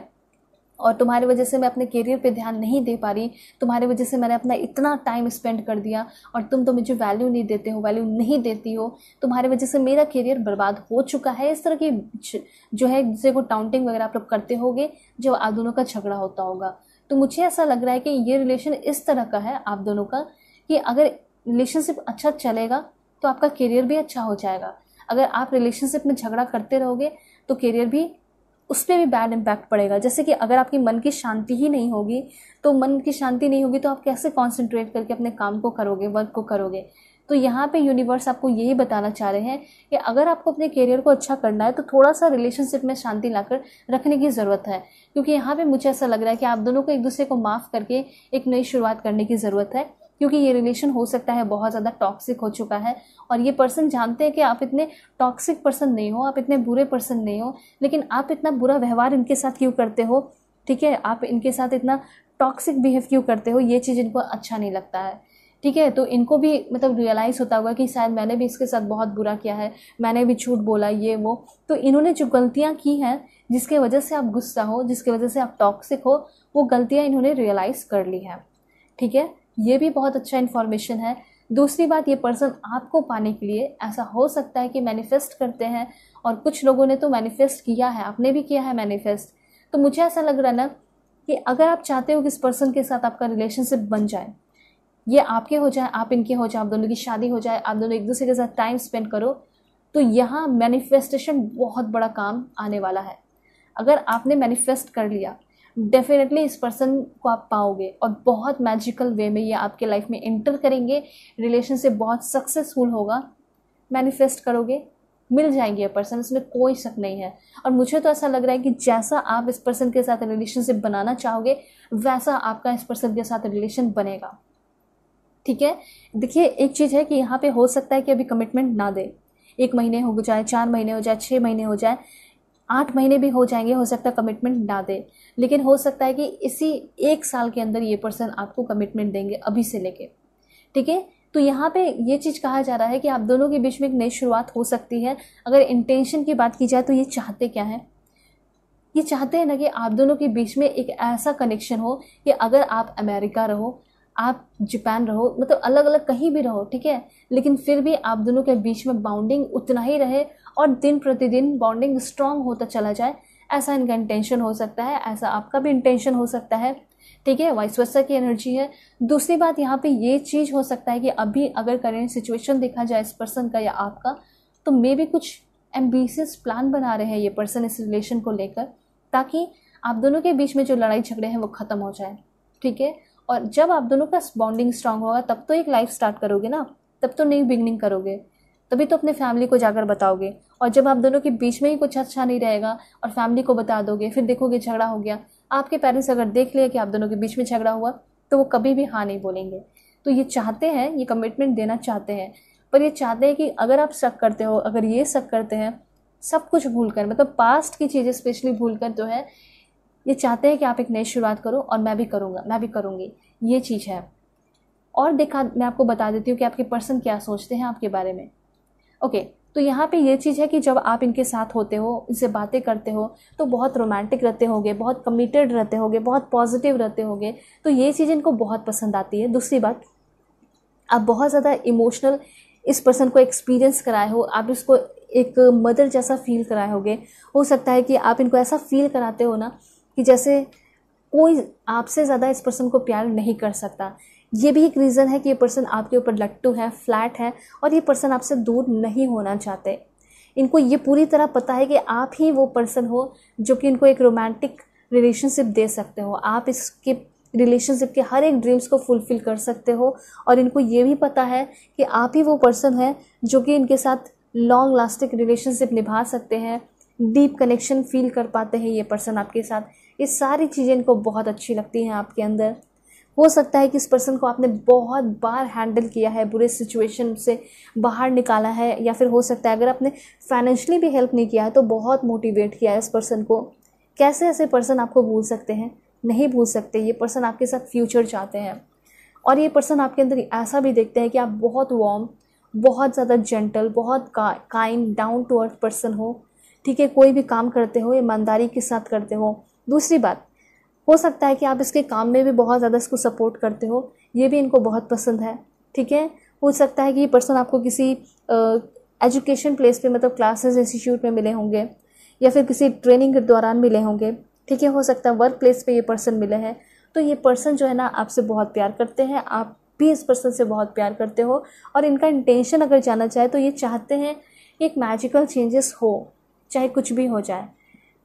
Speaker 1: और तुम्हारी वजह से मैं अपने करियर पे ध्यान नहीं दे पा रही तुम्हारी वजह से मैंने अपना इतना टाइम स्पेंड कर दिया और तुम तो मुझे वैल्यू नहीं देते हो वैल्यू नहीं देती हो तुम्हारी वजह से मेरा करियर बर्बाद हो चुका है इस तरह की जो है जैसे दूसरे को टाउंटिंग वगैरह आप लोग करते हो जो आप दोनों का झगड़ा होता होगा तो मुझे ऐसा लग रहा है कि ये रिलेशन इस तरह का है आप दोनों का कि अगर रिलेशनशिप अच्छा चलेगा तो आपका करियर भी अच्छा हो जाएगा अगर आप रिलेशनशिप में झगड़ा करते रहोगे तो करियर भी उस पर भी बैड इम्पैक्ट पड़ेगा जैसे कि अगर आपकी मन की शांति ही नहीं होगी तो मन की शांति नहीं होगी तो आप कैसे कॉन्सेंट्रेट करके अपने काम को करोगे वर्क को करोगे तो यहाँ पे यूनिवर्स आपको यही बताना चाह रहे हैं कि अगर आपको अपने करियर को अच्छा करना है तो थोड़ा सा रिलेशनशिप में शांति लाकर रखने की ज़रूरत है क्योंकि यहाँ पे मुझे ऐसा लग रहा है कि आप दोनों को एक दूसरे को माफ़ करके एक नई शुरुआत करने की ज़रूरत है क्योंकि ये रिलेशन हो सकता है बहुत ज़्यादा टॉक्सिक हो चुका है और ये पर्सन जानते हैं कि आप इतने टॉक्सिक पर्सन नहीं हो आप इतने बुरे पर्सन नहीं हो लेकिन आप इतना बुरा व्यवहार इनके साथ क्यों करते हो ठीक है आप इनके साथ इतना टॉक्सिक बिहेव क्यों करते हो ये चीज़ इनको अच्छा नहीं लगता है ठीक है तो इनको भी मतलब रियलाइज़ होता होगा कि शायद मैंने भी इसके साथ बहुत बुरा किया है मैंने भी झूठ बोला ये वो तो इन्होंने जो गलतियाँ की हैं जिसके वजह से आप गुस्सा हो जिसके वजह से आप टॉक्सिक हो वो गलतियाँ इन्होंने रियलाइज़ कर ली हैं ठीक है ये भी बहुत अच्छा इन्फॉर्मेशन है दूसरी बात ये पर्सन आपको पाने के लिए ऐसा हो सकता है कि मैनिफेस्ट करते हैं और कुछ लोगों ने तो मैनिफेस्ट किया है आपने भी किया है मैनिफेस्ट तो मुझे ऐसा लग रहा है ना कि अगर आप चाहते हो कि इस पर्सन के साथ आपका रिलेशनशिप बन जाए ये आपके हो जाए आप इनके हो जाए आप दोनों की शादी हो जाए आप दोनों एक दूसरे के साथ टाइम स्पेंड करो तो यहाँ मैनिफेस्टेशन बहुत बड़ा काम आने वाला है अगर आपने मैनिफेस्ट कर लिया डेफिनेटली इस पर्सन को आप पाओगे और बहुत मैजिकल वे में ये आपके लाइफ में इंटर करेंगे रिलेशनशिप बहुत सक्सेसफुल होगा मैनिफेस्ट करोगे मिल जाएंगे ये पर्सन इसमें कोई शक नहीं है और मुझे तो ऐसा लग रहा है कि जैसा आप इस पर्सन के साथ रिलेशनशिप बनाना चाहोगे वैसा आपका इस पर्सन के साथ रिलेशन बनेगा ठीक है देखिए एक चीज़ है कि यहाँ पे हो सकता है कि अभी कमिटमेंट ना दे एक महीने हो जाए चार महीने हो जाए छः महीने हो जाए आठ महीने भी हो जाएंगे हो सकता है कमिटमेंट ना दे लेकिन हो सकता है कि इसी एक साल के अंदर ये पर्सन आपको कमिटमेंट देंगे अभी से लेके ठीक है तो यहाँ पे ये चीज़ कहा जा रहा है कि आप दोनों के बीच में एक नई शुरुआत हो सकती है अगर इंटेंशन की बात की जाए तो ये चाहते क्या है ये चाहते हैं ना कि आप दोनों के बीच में एक ऐसा कनेक्शन हो कि अगर आप अमेरिका रहो आप जापान रहो मतलब अलग अलग कहीं भी रहो ठीक है लेकिन फिर भी आप दोनों के बीच में बाउंडिंग उतना ही रहे और दिन प्रतिदिन बाउंडिंग स्ट्रांग होता चला जाए ऐसा इनका इंटेंशन हो सकता है ऐसा आपका भी इंटेंशन हो सकता है ठीक है वाइस वर्सा की एनर्जी है दूसरी बात यहाँ पे ये चीज़ हो सकता है कि अभी अगर करेंट सिचुएशन देखा जाए इस पर्सन का या आपका तो मे भी कुछ एम्बिशियस प्लान बना रहे हैं ये पर्सन इस रिलेशन को लेकर ताकि आप दोनों के बीच में जो लड़ाई झगड़े हैं वो ख़त्म हो जाए ठीक है और जब आप दोनों का बॉन्डिंग स्ट्रांग होगा तब तो एक लाइफ स्टार्ट करोगे ना तब तो नई बिगनिंग करोगे तभी तो अपने फैमिली को जाकर बताओगे और जब आप दोनों के बीच में ही कुछ अच्छा नहीं रहेगा और फैमिली को बता दोगे फिर देखोगे झगड़ा हो गया आपके पेरेंट्स अगर देख लिया कि आप दोनों के बीच में झगड़ा हुआ तो वो कभी भी हाँ नहीं बोलेंगे तो ये चाहते हैं ये कमिटमेंट देना चाहते हैं पर ये चाहते हैं कि अगर आप शक करते हो अगर ये शक करते हैं सब कुछ भूल कर मतलब पास्ट की चीज़ें स्पेशली भूल कर जो है ये चाहते हैं कि आप एक नई शुरुआत करो और मैं भी करूँगा मैं भी करूँगी ये चीज़ है और देखा मैं आपको बता देती हूँ कि आपके पर्सन क्या सोचते हैं आपके बारे में ओके तो यहाँ पे ये चीज़ है कि जब आप इनके साथ होते हो इनसे बातें करते हो तो बहुत रोमांटिक रहते होगे बहुत कमिटेड रहते होगे बहुत पॉजिटिव रहते होगे तो ये चीज़ इनको बहुत पसंद आती है दूसरी बात आप बहुत ज़्यादा इमोशनल इस पर्सन को एक्सपीरियंस कराए हो आप इसको एक मदर जैसा फील कराए होगे हो सकता है कि आप इनको ऐसा फील कराते हो ना कि जैसे कोई आपसे ज़्यादा इस पर्सन को प्यार नहीं कर सकता ये भी एक रीज़न है कि ये पर्सन आपके ऊपर लट्टू है फ्लैट है और ये पर्सन आपसे दूर नहीं होना चाहते इनको ये पूरी तरह पता है कि आप ही वो पर्सन हो जो कि इनको एक रोमांटिक रिलेशनशिप दे सकते हो आप इसके रिलेशनशिप के हर एक ड्रीम्स को फुलफ़िल कर सकते हो और इनको ये भी पता है कि आप ही वो पर्सन हैं जो कि इनके साथ लॉन्ग लास्टिंग रिलेशनशिप निभा सकते हैं डीप कनेक्शन फील कर पाते हैं ये पर्सन आपके साथ ये सारी चीज़ें इनको बहुत अच्छी लगती हैं आपके अंदर हो सकता है कि इस पर्सन को आपने बहुत बार हैंडल किया है बुरे सिचुएशन से बाहर निकाला है या फिर हो सकता है अगर आपने फाइनेंशली भी हेल्प नहीं किया है तो बहुत मोटिवेट किया है इस पर्सन को कैसे ऐसे पर्सन आपको भूल सकते हैं नहीं भूल सकते ये पर्सन आपके साथ फ्यूचर चाहते हैं और ये पर्सन आपके अंदर ऐसा भी देखते हैं कि आप बहुत वार्म बहुत ज़्यादा जेंटल बहुत kind down to earth person हो ठीक है कोई भी काम करते हो ईमानदारी के साथ करते हो दूसरी बात हो सकता है कि आप इसके काम में भी बहुत ज़्यादा इसको सपोर्ट करते हो ये भी इनको बहुत पसंद है ठीक है हो सकता है कि ये पर्सन आपको किसी एजुकेशन प्लेस पे मतलब क्लासेस इंस्टीट्यूट में मिले होंगे या फिर किसी ट्रेनिंग के दौरान मिले होंगे ठीक है हो सकता है वर्क प्लेस पर ये पर्सन मिले हैं तो ये पर्सन जो है ना आपसे बहुत प्यार करते हैं आप भी इस पर्सन से बहुत प्यार करते हो और इनका इंटेंशन अगर जाना चाहे तो ये चाहते हैं कि एक मैजिकल चेंजेस हो चाहे कुछ भी हो जाए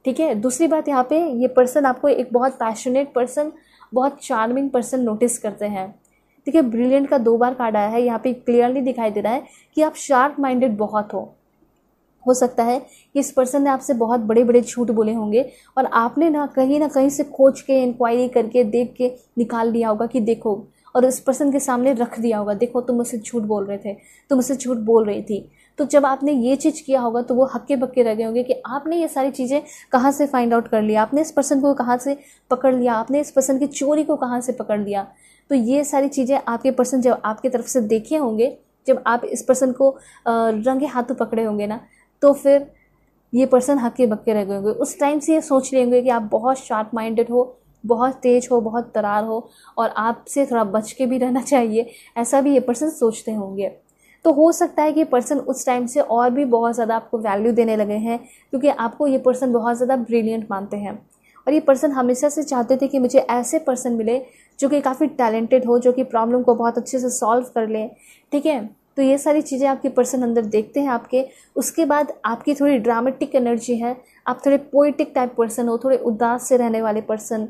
Speaker 1: ठीक है दूसरी बात यहाँ पे ये पर्सन आपको एक बहुत पैशनेट पर्सन बहुत चार्मिंग पर्सन नोटिस करते हैं ठीक है ब्रिलियंट का दो बार कार्ड आया है यहाँ पे क्लियरली दिखाई दे रहा है कि आप शार्प माइंडेड बहुत हो हो सकता है कि इस पर्सन ने आपसे बहुत बड़े बड़े झूठ बोले होंगे और आपने ना कहीं ना कहीं से खोज के इंक्वायरी करके देख के निकाल लिया होगा कि देखो और उस पर्सन के सामने रख दिया होगा देखो तुम उसे झूठ बोल रहे थे तुम उसे झूठ बोल रही थी तो जब आपने ये चीज़ किया होगा तो वो हक्के बक्के रह गए होंगे कि आपने ये सारी चीज़ें कहाँ से फाइंड आउट कर लिया आपने इस पर्सन को कहाँ से पकड़ लिया आपने इस पर्सन की चोरी को कहाँ से पकड़ लिया तो ये सारी चीज़ें आपके पर्सन जब आपकी तरफ से देखे होंगे जब आप इस पर्सन को रंगे हाथों पकड़े होंगे ना तो फिर ये पर्सन हक्के बक्के रह गए होंगे उस टाइम से ये सोच रहे होंगे कि आप बहुत शार्प माइंडेड हो बहुत तेज हो बहुत तरार हो और आपसे थोड़ा बच के भी रहना चाहिए ऐसा भी ये पर्सन सोचते होंगे तो हो सकता है कि पर्सन उस टाइम से और भी बहुत ज़्यादा आपको वैल्यू देने लगे हैं क्योंकि आपको ये पर्सन बहुत ज़्यादा ब्रिलियंट मानते हैं और ये पर्सन हमेशा से चाहते थे कि मुझे ऐसे पर्सन मिले जो कि काफ़ी टैलेंटेड हो जो कि प्रॉब्लम को बहुत अच्छे से सॉल्व कर लें ठीक है तो ये सारी चीज़ें आपके पर्सन अंदर देखते हैं आपके उसके बाद आपकी थोड़ी ड्रामेटिक एनर्जी है आप थोड़े पोइटिक टाइप पर्सन हो थोड़े उदास से रहने वाले पर्सन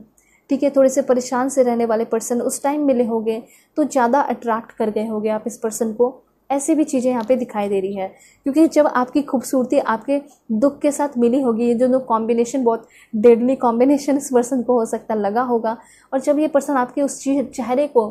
Speaker 1: ठीक है थोड़े से परेशान से रहने वाले पर्सन उस टाइम मिले होंगे तो ज़्यादा अट्रैक्ट कर गए होंगे आप इस पर्सन को ऐसी भी चीज़ें यहाँ पे दिखाई दे रही है क्योंकि जब आपकी खूबसूरती आपके दुख के साथ मिली होगी ये दोनों कॉम्बिनेशन बहुत डेडली कॉम्बिनेशन इस पर्सन को हो सकता लगा होगा और जब ये पर्सन आपके उस चीज चेहरे को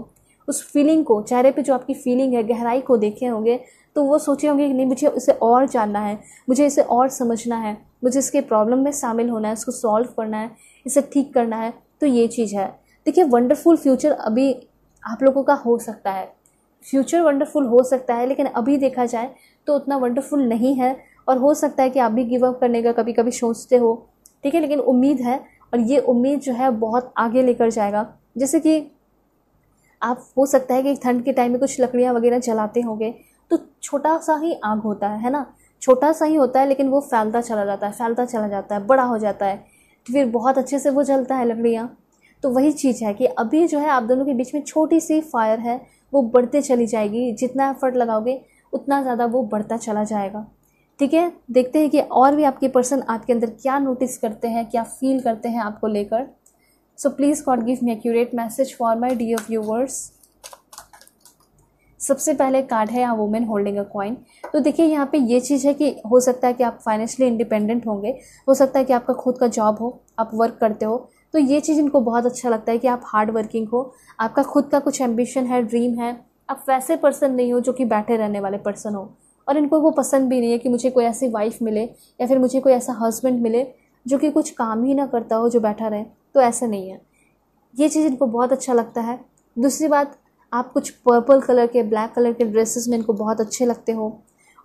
Speaker 1: उस फीलिंग को चेहरे पे जो आपकी फीलिंग है गहराई को देखे होंगे तो वो सोचे होंगे कि नहीं मुझे इसे और जानना है मुझे इसे और समझना है मुझे इसके प्रॉब्लम में शामिल होना है इसको सॉल्व करना है इसे ठीक करना है तो ये चीज़ है देखिए वंडरफुल फ्यूचर अभी आप लोगों का हो सकता है फ्यूचर वंडरफुल हो सकता है लेकिन अभी देखा जाए तो उतना वंडरफुल नहीं है और हो सकता है कि आप भी गिव अप करने का कभी कभी सोचते हो ठीक है लेकिन उम्मीद है और ये उम्मीद जो है बहुत आगे लेकर जाएगा जैसे कि आप हो सकता है कि ठंड के टाइम में कुछ लकड़ियाँ वगैरह जलाते होंगे तो छोटा सा ही आग होता है है ना छोटा सा ही होता है लेकिन वो फैलता चला जाता है फैलता चला जाता है बड़ा हो जाता है तो फिर बहुत अच्छे से वो जलता है लकड़ियाँ तो वही चीज़ है कि अभी जो है आप दोनों के बीच में छोटी सी फायर है वो बढ़ते चली जाएगी जितना एफर्ट लगाओगे उतना ज़्यादा वो बढ़ता चला जाएगा ठीक है देखते हैं कि और भी आपके पर्सन आपके अंदर क्या नोटिस करते हैं क्या फील करते हैं आपको लेकर so please God give me accurate message for my dear of viewers सबसे पहले कार्ड है यहाँ वुमेन होल्डिंग अ कॉइन तो देखिए यहाँ पे ये चीज़ है कि हो सकता है कि आप फाइनेंशली इंडिपेंडेंट होंगे हो सकता है कि आपका खुद का जॉब हो आप वर्क करते हो तो ये चीज़ इनको बहुत अच्छा लगता है कि आप हार्ड वर्किंग हो आपका खुद का कुछ एम्बिशन है ड्रीम है आप वैसे पर्सन नहीं हो जो कि बैठे रहने वाले पर्सन हो और इनको वो पसंद भी नहीं है कि मुझे कोई ऐसी वाइफ मिले या फिर मुझे कोई ऐसा हस्बैंड मिले जो कि कुछ काम ही ना करता हो जो बैठा रहे तो ऐसा नहीं है ये चीज़ इनको बहुत अच्छा लगता है दूसरी बात आप कुछ पर्पल कलर के ब्लैक कलर के ड्रेसेस में इनको बहुत अच्छे लगते हो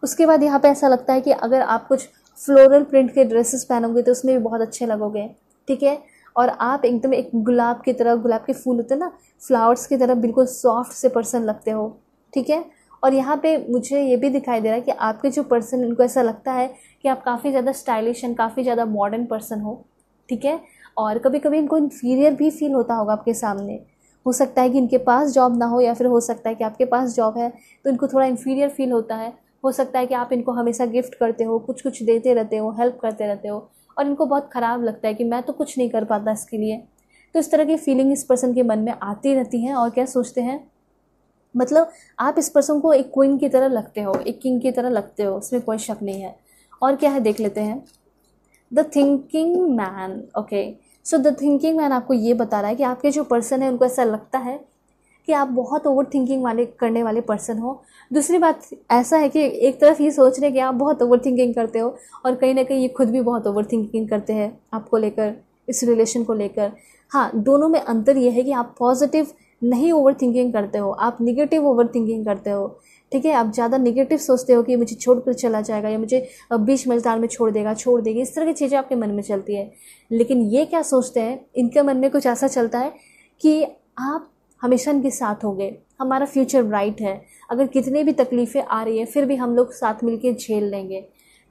Speaker 1: उसके बाद यहाँ पे ऐसा लगता है कि अगर आप कुछ फ्लोरल प्रिंट के ड्रेसेस पहनोगे तो उसमें भी बहुत अच्छे लगोगे ठीक है और आप एकदम एक गुलाब की तरह गुलाब के फूल होते हैं ना फ्लावर्स की तरह बिल्कुल सॉफ्ट से पर्सन लगते हो ठीक है और यहाँ पे मुझे ये भी दिखाई दे रहा है कि आपके जो पर्सन इनको ऐसा लगता है कि आप काफ़ी ज़्यादा स्टाइलिश एंड काफ़ी ज़्यादा मॉडर्न पर्सन हो ठीक है और कभी कभी इनको इन्फीरियर भी फील होता होगा आपके सामने हो सकता है कि इनके पास जॉब ना हो या फिर हो सकता है कि आपके पास जॉब है तो इनको थोड़ा इन्फीरियर फील होता है हो सकता है कि आप इनको हमेशा गिफ्ट करते हो कुछ कुछ देते रहते हो हेल्प करते रहते हो और इनको बहुत ख़राब लगता है कि मैं तो कुछ नहीं कर पाता इसके लिए तो इस तरह की फीलिंग इस पर्सन के मन में आती रहती हैं और क्या सोचते हैं मतलब आप इस पर्सन को एक क्वीन की तरह लगते हो एक किंग की तरह लगते हो इसमें कोई शक नहीं है और क्या है देख लेते हैं the thinking man okay so the thinking man आपको ये बता रहा है कि आपके जो पर्सन है उनको ऐसा लगता है कि आप बहुत ओवर थिंकिंग वाले करने वाले पर्सन हो दूसरी बात ऐसा है कि एक तरफ ये सोच रहे कि आप बहुत ओवर थिंकिंग करते हो और कहीं ना कहीं ये खुद भी बहुत ओवर थिंकिंग करते हैं आपको लेकर इस रिलेशन को लेकर हाँ दोनों में अंतर यह है कि आप पॉजिटिव नहीं ओवर थिंकिंग करते हो आप निगेटिव ओवर थिंकिंग करते हो ठीक है आप ज़्यादा निगेटिव सोचते हो कि मुझे छोड़ कर चला जाएगा या मुझे बीच मजदार में छोड़ देगा छोड़ देगी इस तरह की चीज़ें आपके मन में चलती है लेकिन ये क्या सोचते हैं इनके मन में कुछ ऐसा चलता है कि आप हमेशा इनके साथ होंगे हमारा फ्यूचर ब्राइट है अगर कितनी भी तकलीफ़ें आ रही है फिर भी हम लोग साथ मिलकर झेल लेंगे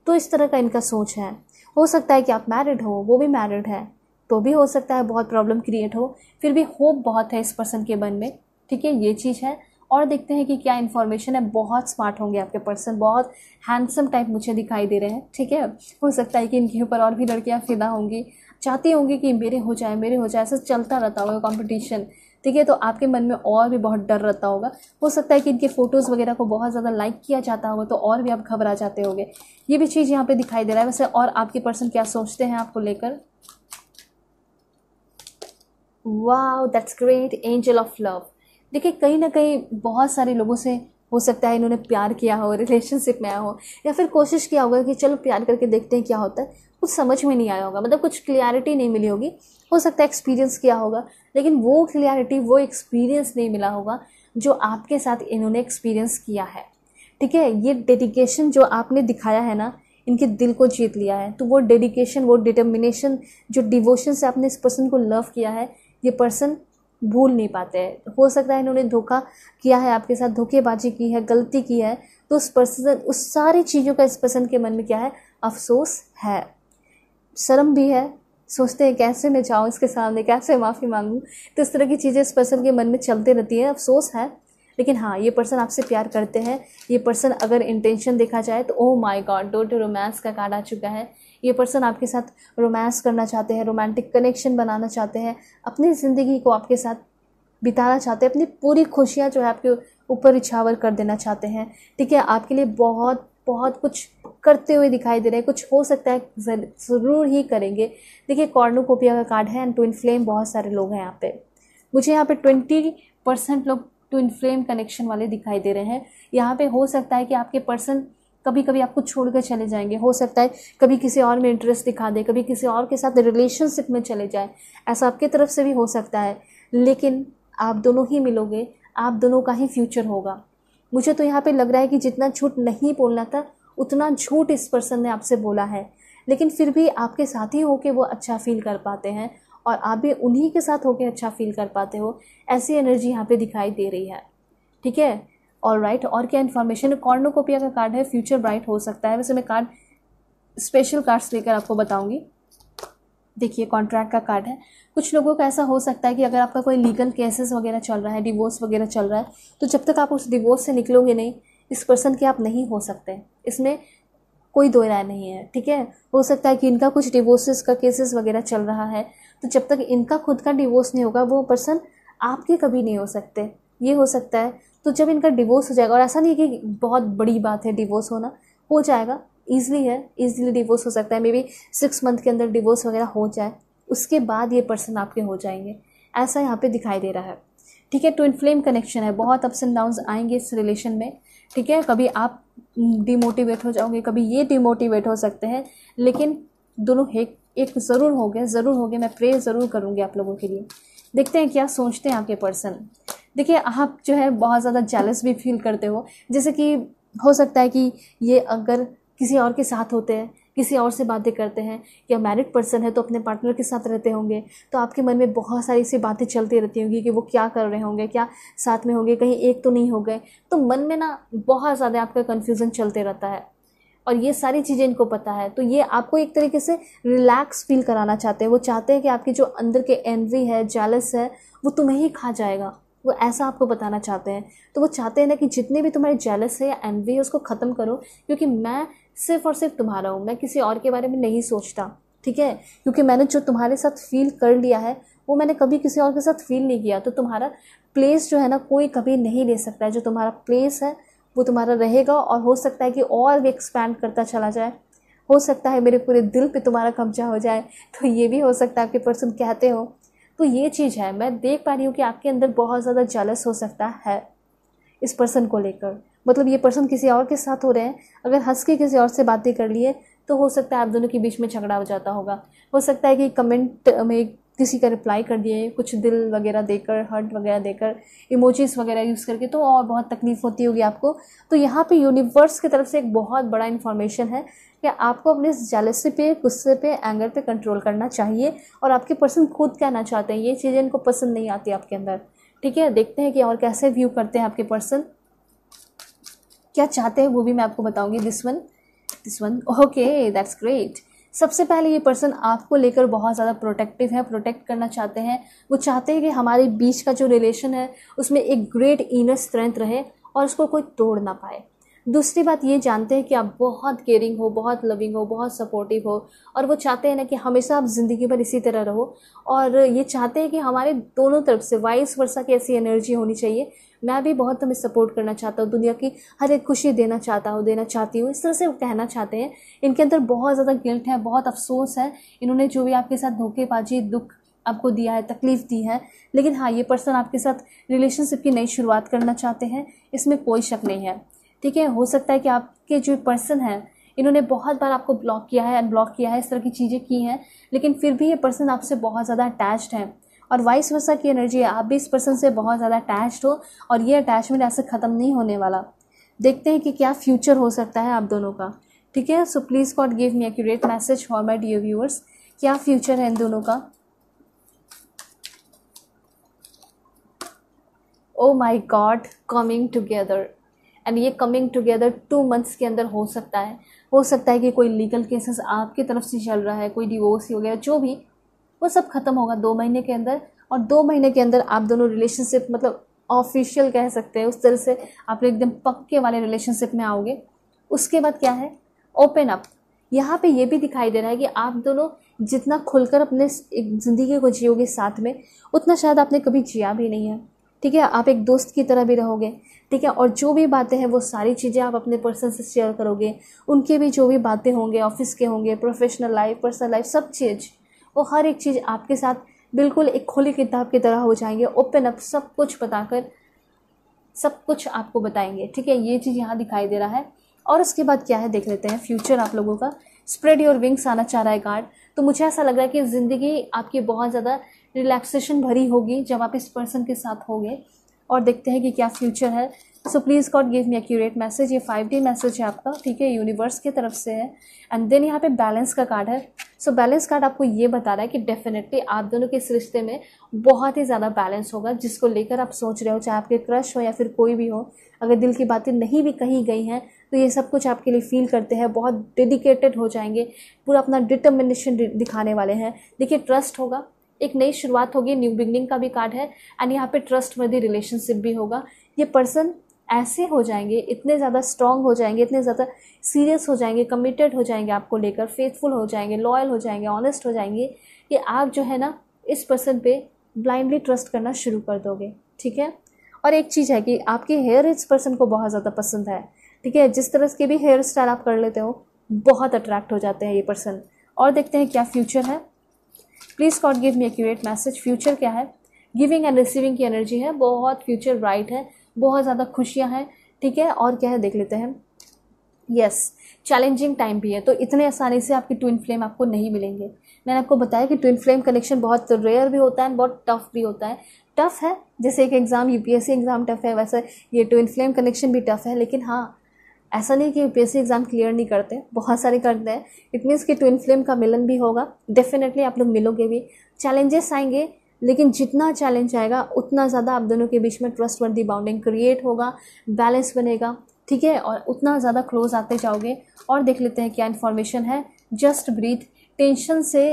Speaker 1: तो इस तरह का इनका सोच है हो सकता है कि आप मैरिड हो वो भी मैरिड है तो भी हो सकता है बहुत प्रॉब्लम क्रिएट हो फिर भी होप बहुत है इस पर्सन के मन में ठीक है ये चीज़ है और देखते हैं कि क्या इन्फॉर्मेशन है बहुत स्मार्ट होंगे आपके पर्सन बहुत हैंडसम टाइप मुझे दिखाई दे रहे हैं ठीक है हो सकता है कि इनके ऊपर और भी लड़कियाँ फिदा होंगी चाहती होंगी कि मेरे हो जाए मेरे हो जाए ऐसा चलता रहता होगा कॉम्पिटिशन ठीक है तो आपके मन में और भी बहुत डर रहता होगा हो सकता है कि इनके फ़ोटोज़ वगैरह को बहुत ज़्यादा लाइक किया जाता होगा तो और भी आप घबरा जाते होंगे ये भी चीज़ यहाँ पर दिखाई दे रहा है वैसे और आपके पर्सन क्या सोचते हैं आपको लेकर वाह that's great angel of love देखिए कहीं ना कहीं बहुत सारे लोगों से हो सकता है इन्होंने प्यार किया हो रिलेशनशिप में आया हो या फिर कोशिश किया होगा कि चलो प्यार करके देखते हैं क्या होता है कुछ समझ में नहीं आया होगा मतलब कुछ क्लियरिटी नहीं मिली होगी हो सकता है एक्सपीरियंस किया होगा लेकिन वो क्लियरिटी वो एक्सपीरियंस नहीं मिला होगा जो आपके साथ इन्होंने एक्सपीरियंस किया है ठीक है ये डेडिकेशन जो आपने दिखाया है ना इनके दिल को जीत लिया है तो वो डेडिकेशन वो डिटर्मिनेशन जो डिवोशन से आपने इस पर्सन को लव किया है ये पर्सन भूल नहीं पाते हैं हो सकता है इन्होंने धोखा किया है आपके साथ धोखेबाजी की है गलती की है तो उस पर्सन उस सारी चीज़ों का इस पर्सन के मन में क्या है अफसोस है शर्म भी है सोचते हैं कैसे मैं जाऊँ इसके सामने कैसे माफ़ी मांगूँ तो इस तरह की चीज़ें इस पर्सन के मन में चलते रहती हैं अफसोस है लेकिन हाँ ये पर्सन आपसे प्यार करते हैं ये पर्सन अगर इंटेंशन देखा जाए तो ओ माय गॉड डोट रोमांस का कार्ड आ चुका है ये पर्सन आपके साथ रोमांस करना चाहते हैं रोमांटिक कनेक्शन बनाना चाहते हैं अपनी ज़िंदगी को आपके साथ बिताना चाहते हैं अपनी पूरी खुशियाँ जो है आपके ऊपर इछावर कर देना चाहते हैं ठीक है आपके लिए बहुत बहुत कुछ करते हुए दिखाई दे रहे हैं कुछ हो सकता है ज़रूर ही करेंगे देखिए कॉर्नोकोपिया का कार्ड है एंड ट्विन फ्लेम बहुत सारे लोग हैं यहाँ पे मुझे यहाँ पे ट्वेंटी परसेंट लोग ट्विन फ्लेम कनेक्शन वाले दिखाई दे रहे हैं यहाँ पे हो सकता है कि आपके पर्सन कभी कभी आपको छोड़ कर चले जाएंगे हो सकता है कभी किसी और में इंटरेस्ट दिखा दे कभी किसी और के साथ रिलेशनशिप में चले जाए ऐसा आपके तरफ से भी हो सकता है लेकिन आप दोनों ही मिलोगे आप दोनों का ही फ्यूचर होगा मुझे तो यहाँ पे लग रहा है कि जितना झूठ नहीं बोलना था उतना झूठ इस पर्सन ने आपसे बोला है लेकिन फिर भी आपके साथ ही होके वो अच्छा फील कर पाते हैं और आप भी उन्हीं के साथ होके अच्छा फील कर पाते हो ऐसी एनर्जी यहाँ पे दिखाई दे रही है ठीक है ऑल राइट और क्या इन्फॉर्मेशन कॉर्नोकोपिया का कार्ड है फ्यूचर ब्राइट हो सकता है वैसे मैं कार्ड स्पेशल कार्ड्स लेकर आपको बताऊंगी देखिए कॉन्ट्रैक्ट का कार्ड है कुछ लोगों का ऐसा हो सकता है कि अगर आपका कोई लीगल केसेस वगैरह चल रहा है डिवोर्स वगैरह चल रहा है तो जब तक आप उस डिवोर्स से निकलोगे नहीं इस पर्सन के आप नहीं हो सकते इसमें कोई दो राय नहीं है ठीक है हो सकता है कि इनका कुछ डिवोर्सेस का केसेस वगैरह चल रहा है तो जब तक इनका खुद का डिवोर्स नहीं होगा वो पर्सन आपके कभी नहीं हो सकते ये हो सकता है तो जब इनका डिवोर्स हो जाएगा और ऐसा नहीं है कि बहुत बड़ी बात है डिवोर्स होना हो जाएगा ईजिली है ईजिली डिवोर्स हो सकता है मे बी सिक्स मंथ के अंदर डिवोर्स वगैरह हो जाए उसके बाद ये पर्सन आपके हो जाएंगे ऐसा यहाँ पे दिखाई दे रहा है ठीक है ट्विन फ्लेम कनेक्शन है बहुत अप्स एंड डाउन्स आएंगे इस रिलेशन में ठीक है कभी आप डिमोटिवेट हो जाओगे कभी ये डिमोटिवेट हो सकते हैं लेकिन दोनों एक एक ज़रूर हो गए ज़रूर हो गए मैं प्रे ज़रूर करूँगी आप लोगों के लिए देखते हैं क्या सोचते हैं आपके पर्सन देखिए आप जो है बहुत ज़्यादा जेलस भी फील करते हो जैसे कि हो सकता है कि ये अगर किसी और के साथ होते हैं किसी और से बातें करते हैं या मैरिड पर्सन है तो अपने पार्टनर के साथ रहते होंगे तो आपके मन में बहुत सारी सी बातें चलती रहती होंगी कि वो क्या कर रहे होंगे क्या साथ में होंगे कहीं एक तो नहीं हो गए तो मन में ना बहुत ज़्यादा आपका कन्फ्यूज़न चलते रहता है और ये सारी चीज़ें इनको पता है तो ये आपको एक तरीके से रिलैक्स फील कराना चाहते हैं वो चाहते हैं कि आपकी जो अंदर के एनवी है जालस है वो तुम्हें ही खा जाएगा वो ऐसा आपको बताना चाहते हैं तो वो चाहते हैं ना कि जितने भी तुम्हारे जेलस है या एनवी है उसको ख़त्म करो क्योंकि मैं सिर्फ और सिर्फ तुम्हारा हूँ मैं किसी और के बारे में नहीं सोचता ठीक है क्योंकि मैंने जो तुम्हारे साथ फील कर लिया है वो मैंने कभी किसी और के साथ फील नहीं किया तो तुम्हारा प्लेस जो है ना कोई कभी नहीं ले सकता है जो तुम्हारा प्लेस है वो तुम्हारा रहेगा और हो सकता है कि और भी एक्सपैंड करता चला जाए हो सकता है मेरे पूरे दिल पे तुम्हारा कब्जा हो जाए तो ये भी हो सकता है आपके पर्सन कहते हो तो ये चीज़ है मैं देख पा रही हूँ कि आपके अंदर बहुत ज़्यादा जलस हो सकता है इस पर्सन को लेकर मतलब ये पर्सन किसी और के साथ हो रहे हैं अगर हंस के किसी और से बातें कर लिए तो हो सकता है आप दोनों के बीच में झगड़ा हो जाता होगा हो सकता है कि कमेंट में किसी का रिप्लाई कर दिए कुछ दिल वगैरह देकर हर्ट वगैरह देकर इमोजीज वगैरह यूज़ करके तो और बहुत तकलीफ़ होती होगी आपको तो यहाँ पे यूनिवर्स की तरफ से एक बहुत बड़ा इन्फॉर्मेशन है कि आपको अपने जेलसी पे गुस्से पे एंगर पे कंट्रोल करना चाहिए और आपके पर्सन खुद कहना चाहते हैं ये चीज़ें इनको पसंद नहीं आती आपके अंदर ठीक है देखते हैं कि और कैसे व्यू करते हैं आपके पर्सन क्या चाहते हैं वो भी मैं आपको बताऊंगी this one this one okay that's great सबसे पहले ये पर्सन आपको लेकर बहुत ज़्यादा प्रोटेक्टिव है प्रोटेक्ट करना चाहते हैं वो चाहते हैं कि हमारे बीच का जो रिलेशन है उसमें एक ग्रेट इनर स्ट्रेंथ रहे और उसको कोई तोड़ ना पाए दूसरी बात ये जानते हैं कि आप बहुत केयरिंग हो बहुत लविंग हो बहुत सपोर्टिव हो और वो चाहते हैं ना कि हमेशा आप ज़िंदगी भर इसी तरह रहो और ये चाहते हैं कि हमारे दोनों तरफ से वाइस वर्षा की ऐसी एनर्जी होनी चाहिए मैं भी बहुत तुम्हें सपोर्ट करना चाहता हूँ दुनिया की हर एक खुशी देना चाहता हूँ देना चाहती हूँ इस तरह से वो कहना चाहते हैं इनके अंदर बहुत ज़्यादा गिल्ट है बहुत अफसोस है इन्होंने जो भी आपके साथ धोखेबाजी दुख आपको दिया है तकलीफ़ दी है लेकिन हाँ ये पर्सन आपके साथ रिलेशनशिप की नई शुरुआत करना चाहते हैं इसमें कोई शक नहीं है ठीक है हो सकता है कि आपके जो पर्सन हैं इन्होंने बहुत बार आपको ब्लॉक किया है अनब्लॉक किया है इस तरह की चीज़ें की हैं लेकिन फिर भी ये पर्सन आपसे बहुत ज़्यादा अटैच्ड है और वाइस वर्षा की एनर्जी है आप भी इस पर्सन से बहुत ज़्यादा अटैच्ड हो और ये अटैचमेंट ऐसे ख़त्म नहीं होने वाला देखते हैं कि क्या फ्यूचर हो सकता है आप दोनों का ठीक है so please God give me accurate message for my dear viewers क्या फ्यूचर है इन दोनों का oh my God coming together and ये कमिंग टुगेदर टू मंथ्स के अंदर हो सकता है हो सकता है कि कोई लीगल केसेस आपकी तरफ से चल रहा है कोई डिवोर्स हो गया जो भी वो सब खत्म होगा दो महीने के अंदर और दो महीने के अंदर आप दोनों रिलेशनशिप मतलब ऑफिशियल कह सकते हैं उस तरह से आप एकदम पक्के वाले रिलेशनशिप में आओगे उसके बाद क्या है ओपन अप यहाँ पे ये भी दिखाई दे रहा है कि आप दोनों जितना खुलकर अपने एक ज़िंदगी को जियोगे साथ में उतना शायद आपने कभी जिया भी नहीं है ठीक है आप एक दोस्त की तरह भी रहोगे ठीक है और जो भी बातें हैं वो सारी चीज़ें आप अपने पर्सन से शेयर करोगे उनके भी जो भी बातें होंगे ऑफिस के होंगे प्रोफेशनल लाइफ पर्सनल लाइफ सब चीज़ वो हर एक चीज़ आपके साथ बिल्कुल एक खुली किताब की तरह हो जाएंगे ओपन अप सब कुछ बताकर सब कुछ आपको बताएंगे ठीक है ये चीज़ यहाँ दिखाई दे रहा है और उसके बाद क्या है देख लेते हैं फ्यूचर आप लोगों का स्प्रेड योर विंग्स आना चाह रहा है कार्ड तो मुझे ऐसा लग रहा है कि ज़िंदगी आपकी बहुत ज़्यादा रिलैक्सेशन भरी होगी जब आप इस पर्सन के साथ होंगे और देखते हैं कि क्या फ्यूचर है so please God give me accurate message ये फाइव डी मैसेज है आपका ठीक है यूनिवर्स की तरफ से है एंड देन यहाँ पे बैलेंस का कार्ड है सो बैलेंस कार्ड आपको ये बता रहा है कि डेफिनेटली आप दोनों के इस रिश्ते में बहुत ही ज़्यादा बैलेंस होगा जिसको लेकर आप सोच रहे हो चाहे आपके क्रश हो या फिर कोई भी हो अगर दिल की बातें नहीं भी कही गई हैं तो ये सब कुछ आपके लिए फील करते हैं बहुत डेडिकेटेड हो जाएंगे पूरा अपना डिटर्मिनेशन दिखाने वाले हैं देखिए ट्रस्ट होगा एक नई शुरुआत होगी न्यू बिगनिंग का भी कार्ड है एंड यहाँ पे ट्रस्ट वर्दी रिलेशनशिप भी होगा ये पर्सन ऐसे हो जाएंगे इतने ज़्यादा स्ट्रांग हो जाएंगे इतने ज़्यादा सीरियस हो जाएंगे कमिटेड हो जाएंगे आपको लेकर फेथफुल हो जाएंगे लॉयल हो जाएंगे ऑनेस्ट हो जाएंगे कि आप जो है ना इस पर्सन पे ब्लाइंडली ट्रस्ट करना शुरू कर दोगे ठीक है और एक चीज़ है कि आपके हेयर इस पर्सन को बहुत ज़्यादा पसंद है ठीक है जिस तरह के भी हेयर स्टाइल आप कर लेते हो बहुत अट्रैक्ट हो जाते हैं ये पर्सन और देखते हैं क्या फ्यूचर है please God give me accurate message future क्या है गिविंग एंड रिसीविंग की एनर्जी है बहुत फ्यूचर ब्राइट है बहुत ज़्यादा खुशियाँ हैं ठीक है और क्या है देख लेते हैं यस चैलेंजिंग टाइम भी है तो इतने आसानी से आपकी ट्विन फ्लेम आपको नहीं मिलेंगे मैंने आपको बताया कि ट्विन फ्लेम कनेक्शन बहुत रेयर भी होता है बहुत टफ भी होता है टफ है जैसे एक एग्ज़ाम यूपीएससी एग्ज़ाम टफ है वैसे ये ट्विन फ्लेम कनेक्शन भी टफ है लेकिन हाँ ऐसा नहीं कि यूपीएससी एग्ज़ाम क्लियर नहीं करते बहुत सारे करते हैं इट मीन्स कि ट्विन फ्लेम का मिलन भी होगा डेफिनेटली आप लोग मिलोगे भी चैलेंजेस आएंगे लेकिन जितना चैलेंज आएगा उतना ज़्यादा आप दोनों के बीच में ट्रस्ट वर्दी बाउंडिंग क्रिएट होगा बैलेंस बनेगा ठीक है और उतना ज़्यादा क्लोज आते जाओगे और देख लेते हैं क्या इन्फॉर्मेशन है जस्ट ब्रीथ टेंशन से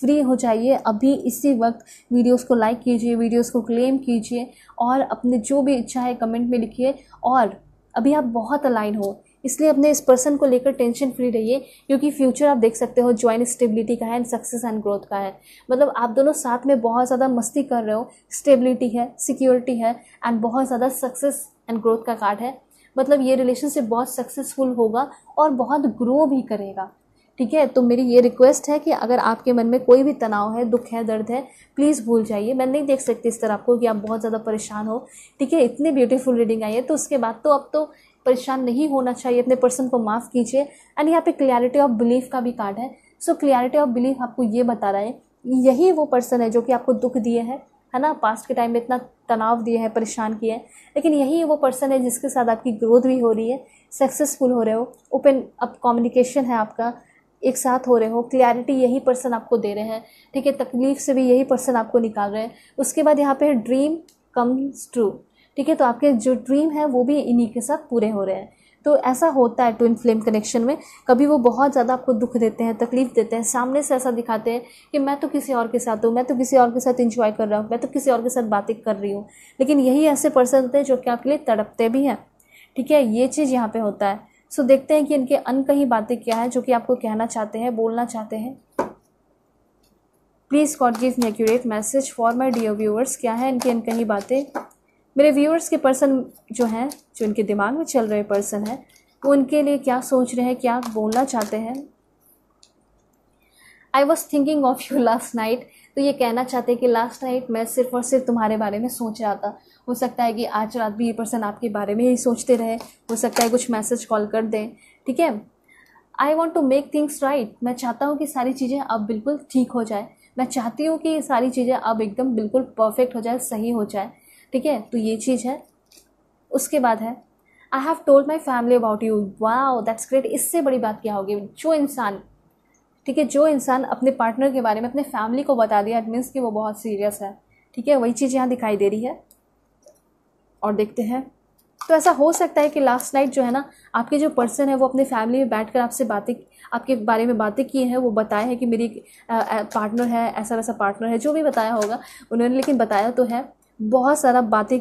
Speaker 1: फ्री हो जाइए अभी इसी वक्त वीडियोस को लाइक कीजिए वीडियोस को क्लेम कीजिए और अपने जो भी इच्छा है कमेंट में लिखिए और अभी आप बहुत अलाइन हो इसलिए अपने इस पर्सन को लेकर टेंशन फ्री रहिए क्योंकि फ्यूचर आप देख सकते हो ज्वाइन स्टेबिलिटी का है एंड सक्सेस एंड ग्रोथ का है मतलब आप दोनों साथ में बहुत ज़्यादा मस्ती कर रहे हो स्टेबिलिटी है सिक्योरिटी है एंड बहुत ज़्यादा सक्सेस एंड ग्रोथ का कार्ड है मतलब ये रिलेशनशिप बहुत सक्सेसफुल होगा और बहुत ग्रो भी करेगा ठीक है तो मेरी ये रिक्वेस्ट है कि अगर आपके मन में कोई भी तनाव है दुख है दर्द है प्लीज़ भूल जाइए मैं नहीं देख सकती इस तरह आपको कि आप बहुत ज़्यादा परेशान हो ठीक है इतनी ब्यूटीफुल रीडिंग आई है तो उसके बाद तो अब तो परेशान नहीं होना चाहिए अपने पर्सन को माफ़ कीजिए एंड यहाँ पे क्लियरिटी ऑफ बिलीफ का भी कार्ड है सो क्लियरिटी ऑफ बिलीफ आपको ये बता रहा है यही वो पर्सन है जो कि आपको दुख दिए है है ना पास्ट के टाइम में इतना तनाव दिए हैं परेशान किए हैं लेकिन यही वो पर्सन है जिसके साथ आपकी ग्रोथ भी हो रही है सक्सेसफुल हो रहे हो ओपन अप कम्युनिकेशन है आपका एक साथ हो रहे हो क्लैरिटी यही पर्सन आपको दे रहे हैं ठीक है तकलीफ से भी यही पर्सन आपको निकाल रहे हैं उसके बाद यहाँ पे ड्रीम कम्स ट्रू ठीक है तो आपके जो ड्रीम है वो भी इन्हीं के साथ पूरे हो रहे हैं तो ऐसा होता है ट्विन फ्लेम कनेक्शन में कभी वो बहुत ज़्यादा आपको दुख देते हैं तकलीफ देते हैं सामने से ऐसा दिखाते हैं कि मैं तो किसी और के साथ हूँ मैं तो किसी और के साथ इंजॉय कर रहा हूँ मैं तो किसी और के साथ बातें कर रही हूँ लेकिन यही ऐसे पर्सन होते हैं जो कि आपके लिए तड़पते भी हैं ठीक है ये चीज़ यहाँ पर होता है सो देखते हैं कि इनके अन कहीं बातें क्या हैं जो कि आपको कहना चाहते हैं बोलना चाहते हैं please God give me accurate message for my dear viewers क्या है इनकी कहीं बातें मेरे व्यूअर्स के पर्सन जो हैं जो इनके दिमाग में चल रहे पर्सन हैं वो उनके लिए क्या सोच रहे हैं क्या बोलना चाहते हैं I was thinking of you last night तो ये कहना चाहते हैं कि लास्ट नाइट मैं सिर्फ और सिर्फ तुम्हारे बारे में सोच रहा था हो सकता है कि आज रात भी ये पर्सन आपके बारे में ही सोचते रहे हो सकता है कुछ मैसेज कॉल कर दें ठीक है I want to make things right मैं चाहता हूँ कि सारी चीज़ें अब बिल्कुल ठीक हो जाए मैं चाहती हूँ कि सारी चीज़ें अब एकदम बिल्कुल परफेक्ट हो जाए सही हो जाए ठीक है तो ये चीज़ है उसके बाद है I have told my family about you wow that's great इससे बड़ी बात क्या होगी जो इंसान ठीक है जो इंसान अपने पार्टनर के बारे में अपने फैमिली को बता दिया इट मीन्स कि वो बहुत सीरियस है ठीक है वही चीज़ यहाँ दिखाई दे रही है और देखते हैं तो ऐसा हो सकता है कि लास्ट नाइट जो है ना आपके जो पर्सन है वो अपने फैमिली में बैठ कर आपसे बातें आपके बारे में बातें किए हैं वो बताए हैं कि मेरी पार्टनर है ऐसा वैसा पार्टनर है जो भी बताया होगा उन्होंने लेकिन बताया तो है बहुत सारा बातें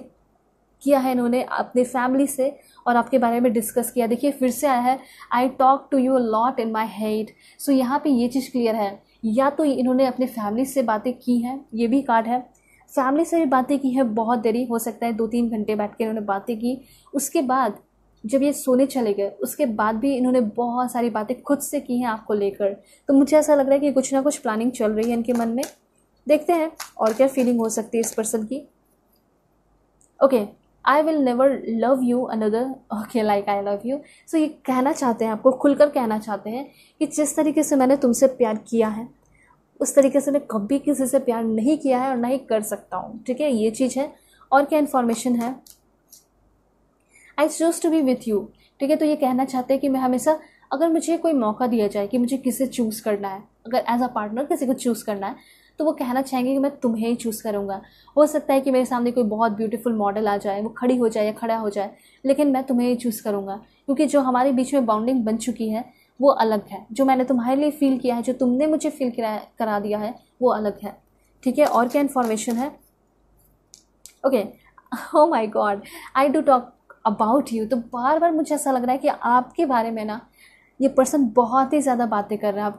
Speaker 1: किया है इन्होंने अपने फैमिली से और आपके बारे में डिस्कस किया देखिए फिर से आया है I talk to you lot in my head so यहाँ पे ये चीज़ क्लियर है या तो इन्होंने अपने फैमिली से बातें की हैं ये भी कार्ड है फैमिली से भी बातें की हैं बहुत देरी हो सकता है दो तीन घंटे बैठ के इन्होंने बातें की उसके बाद जब ये सोने चले गए उसके बाद भी इन्होंने बहुत सारी बातें खुद से की हैं आपको लेकर तो मुझे ऐसा लग रहा है कि कुछ ना कुछ प्लानिंग चल रही है इनके मन में देखते हैं और क्या फीलिंग हो सकती है इस पर्सन की okay I will never love you another okay like I love you so ये कहना चाहते हैं आपको खुलकर कहना चाहते हैं कि जिस तरीके से मैंने तुमसे प्यार किया है उस तरीके से मैं कभी किसी से प्यार नहीं किया है और ना ही कर सकता हूँ ठीक है ये चीज़ है और क्या इन्फॉर्मेशन है I choose to be with you ठीक है तो ये कहना चाहते हैं कि मैं हमेशा अगर मुझे कोई मौका दिया जाए कि मुझे किसे चूज़ करना है अगर एज अ पार्टनर किसी को चूज़ करना है तो वो कहना चाहेंगे कि मैं तुम्हें ही चूज़ करूँगा हो सकता है कि मेरे सामने कोई बहुत ब्यूटीफुल मॉडल आ जाए वो खड़ी हो जाए या खड़ा हो जाए लेकिन मैं तुम्हें ही चूज़ करूँगा क्योंकि जो हमारे बीच में बाउंडिंग बन चुकी है वो अलग है जो मैंने तुम्हारे लिए फ़ील किया है जो तुमने मुझे फ़ील करा दिया है वो अलग है ठीक है और क्या इन्फॉर्मेशन है okay oh my God I do talk about you तो बार बार मुझे ऐसा लग रहा है कि आपके बारे में ना ये पर्सन बहुत ही ज़्यादा बातें कर रहा है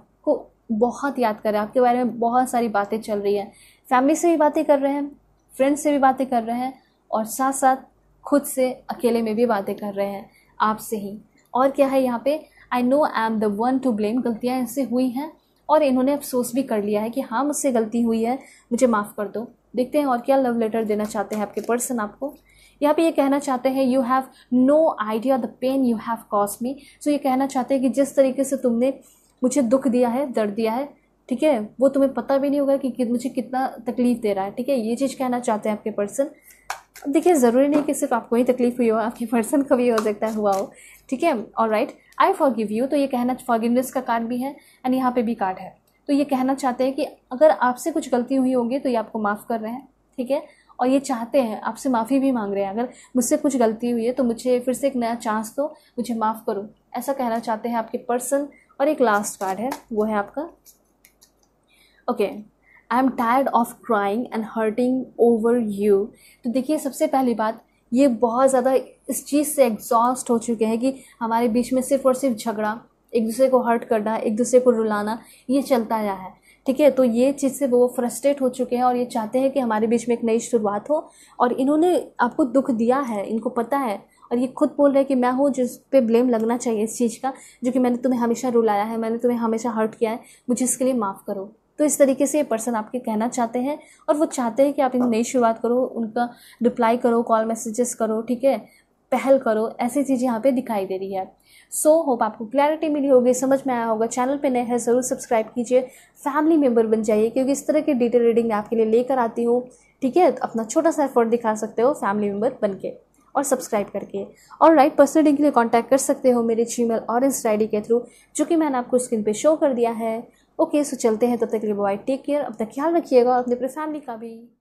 Speaker 1: बहुत याद कर रहे हैं आपके बारे में बहुत सारी बातें चल रही हैं फैमिली से भी बातें कर रहे हैं फ्रेंड्स से भी बातें कर रहे हैं और साथ साथ खुद से अकेले में भी बातें कर रहे हैं आपसे ही और क्या है यहाँ पे I know I am the one to blame गलतियाँ इनसे हुई हैं और इन्होंने अफसोस भी कर लिया है कि हाँ मुझसे गलती हुई है मुझे माफ़ कर दो देखते हैं और क्या लव लेटर देना चाहते हैं आपके पर्सन आपको यहाँ पे ये कहना चाहते हैं you have no idea the pain you have caused me so ये कहना चाहते हैं कि जिस तरीके से तुमने मुझे दुख दिया है दर्द दिया है ठीक है वो तुम्हें पता भी नहीं होगा कि, मुझे कितना तकलीफ़ दे रहा है ठीक है ये चीज़ कहना चाहते हैं आपके पर्सन देखिए ज़रूरी नहीं कि सिर्फ आपको ही तकलीफ़ हुई हो आपके पर्सन को भी हो सकता है हुआ हो ठीक है और right I forgive you तो ये कहना फॉरगिवनेस का कार्ड भी है एंड यहाँ पे भी कार्ड है तो ये कहना चाहते हैं कि अगर आपसे कुछ गलती हुई होगी तो ये आपको माफ़ कर रहे हैं ठीक है और ये चाहते हैं आपसे माफ़ी भी मांग रहे हैं अगर मुझसे कुछ गलती हुई है तो मुझे फिर से एक नया चांस दो मुझे माफ़ करो ऐसा कहना चाहते हैं आपके पर्सन और एक लास्ट कार्ड है वो है आपका okay I am tired of crying and hurting over you तो देखिए सबसे पहली बात ये बहुत ज़्यादा इस चीज़ से एग्जॉस्ट हो चुके हैं कि हमारे बीच में सिर्फ और सिर्फ झगड़ा एक दूसरे को हर्ट करना एक दूसरे को रुलाना ये चलता रहा है ठीक है तो ये चीज़ से वो फ्रस्ट्रेट हो चुके हैं और ये चाहते हैं कि हमारे बीच में एक नई शुरुआत हो और इन्होंने आपको दुख दिया है इनको पता है और ये खुद बोल रहे हैं कि मैं हूँ जिस पे ब्लेम लगना चाहिए इस चीज़ का जो कि मैंने तुम्हें हमेशा रुलाया है मैंने तुम्हें हमेशा हर्ट किया है मुझे इसके लिए माफ़ करो तो इस तरीके से ये पर्सन आपके कहना चाहते हैं और वो चाहते हैं कि आप एक हाँ। नई शुरुआत करो उनका रिप्लाई करो कॉल मैसेजेस करो ठीक है पहल करो ऐसी चीज़ यहाँ पे दिखाई दे रही है सो so, होप आपको क्लैरिटी मिली होगी समझ में आया होगा चैनल पे नए हैं ज़रूर सब्सक्राइब कीजिए फैमिली मेम्बर बन जाइए क्योंकि इस तरह की डिटेल रीडिंग मैं आपके लिए लेकर आती हूँ ठीक है तो अपना छोटा सा एफर्ट दिखा सकते हो फैमिली मेम्बर बन के और सब्सक्राइब करके और राइट पर्सनल डे के लिए कॉन्टैक्ट कर सकते हो मेरे जी मेल और इंस्टा आई के थ्रू जो कि मैंने आपको स्क्रीन पे शो कर दिया है ओके सो चलते हैं तब तक के लिए बाय टेक केयर अपना ख्याल रखिएगा और अपने पूरी फैमिली का भी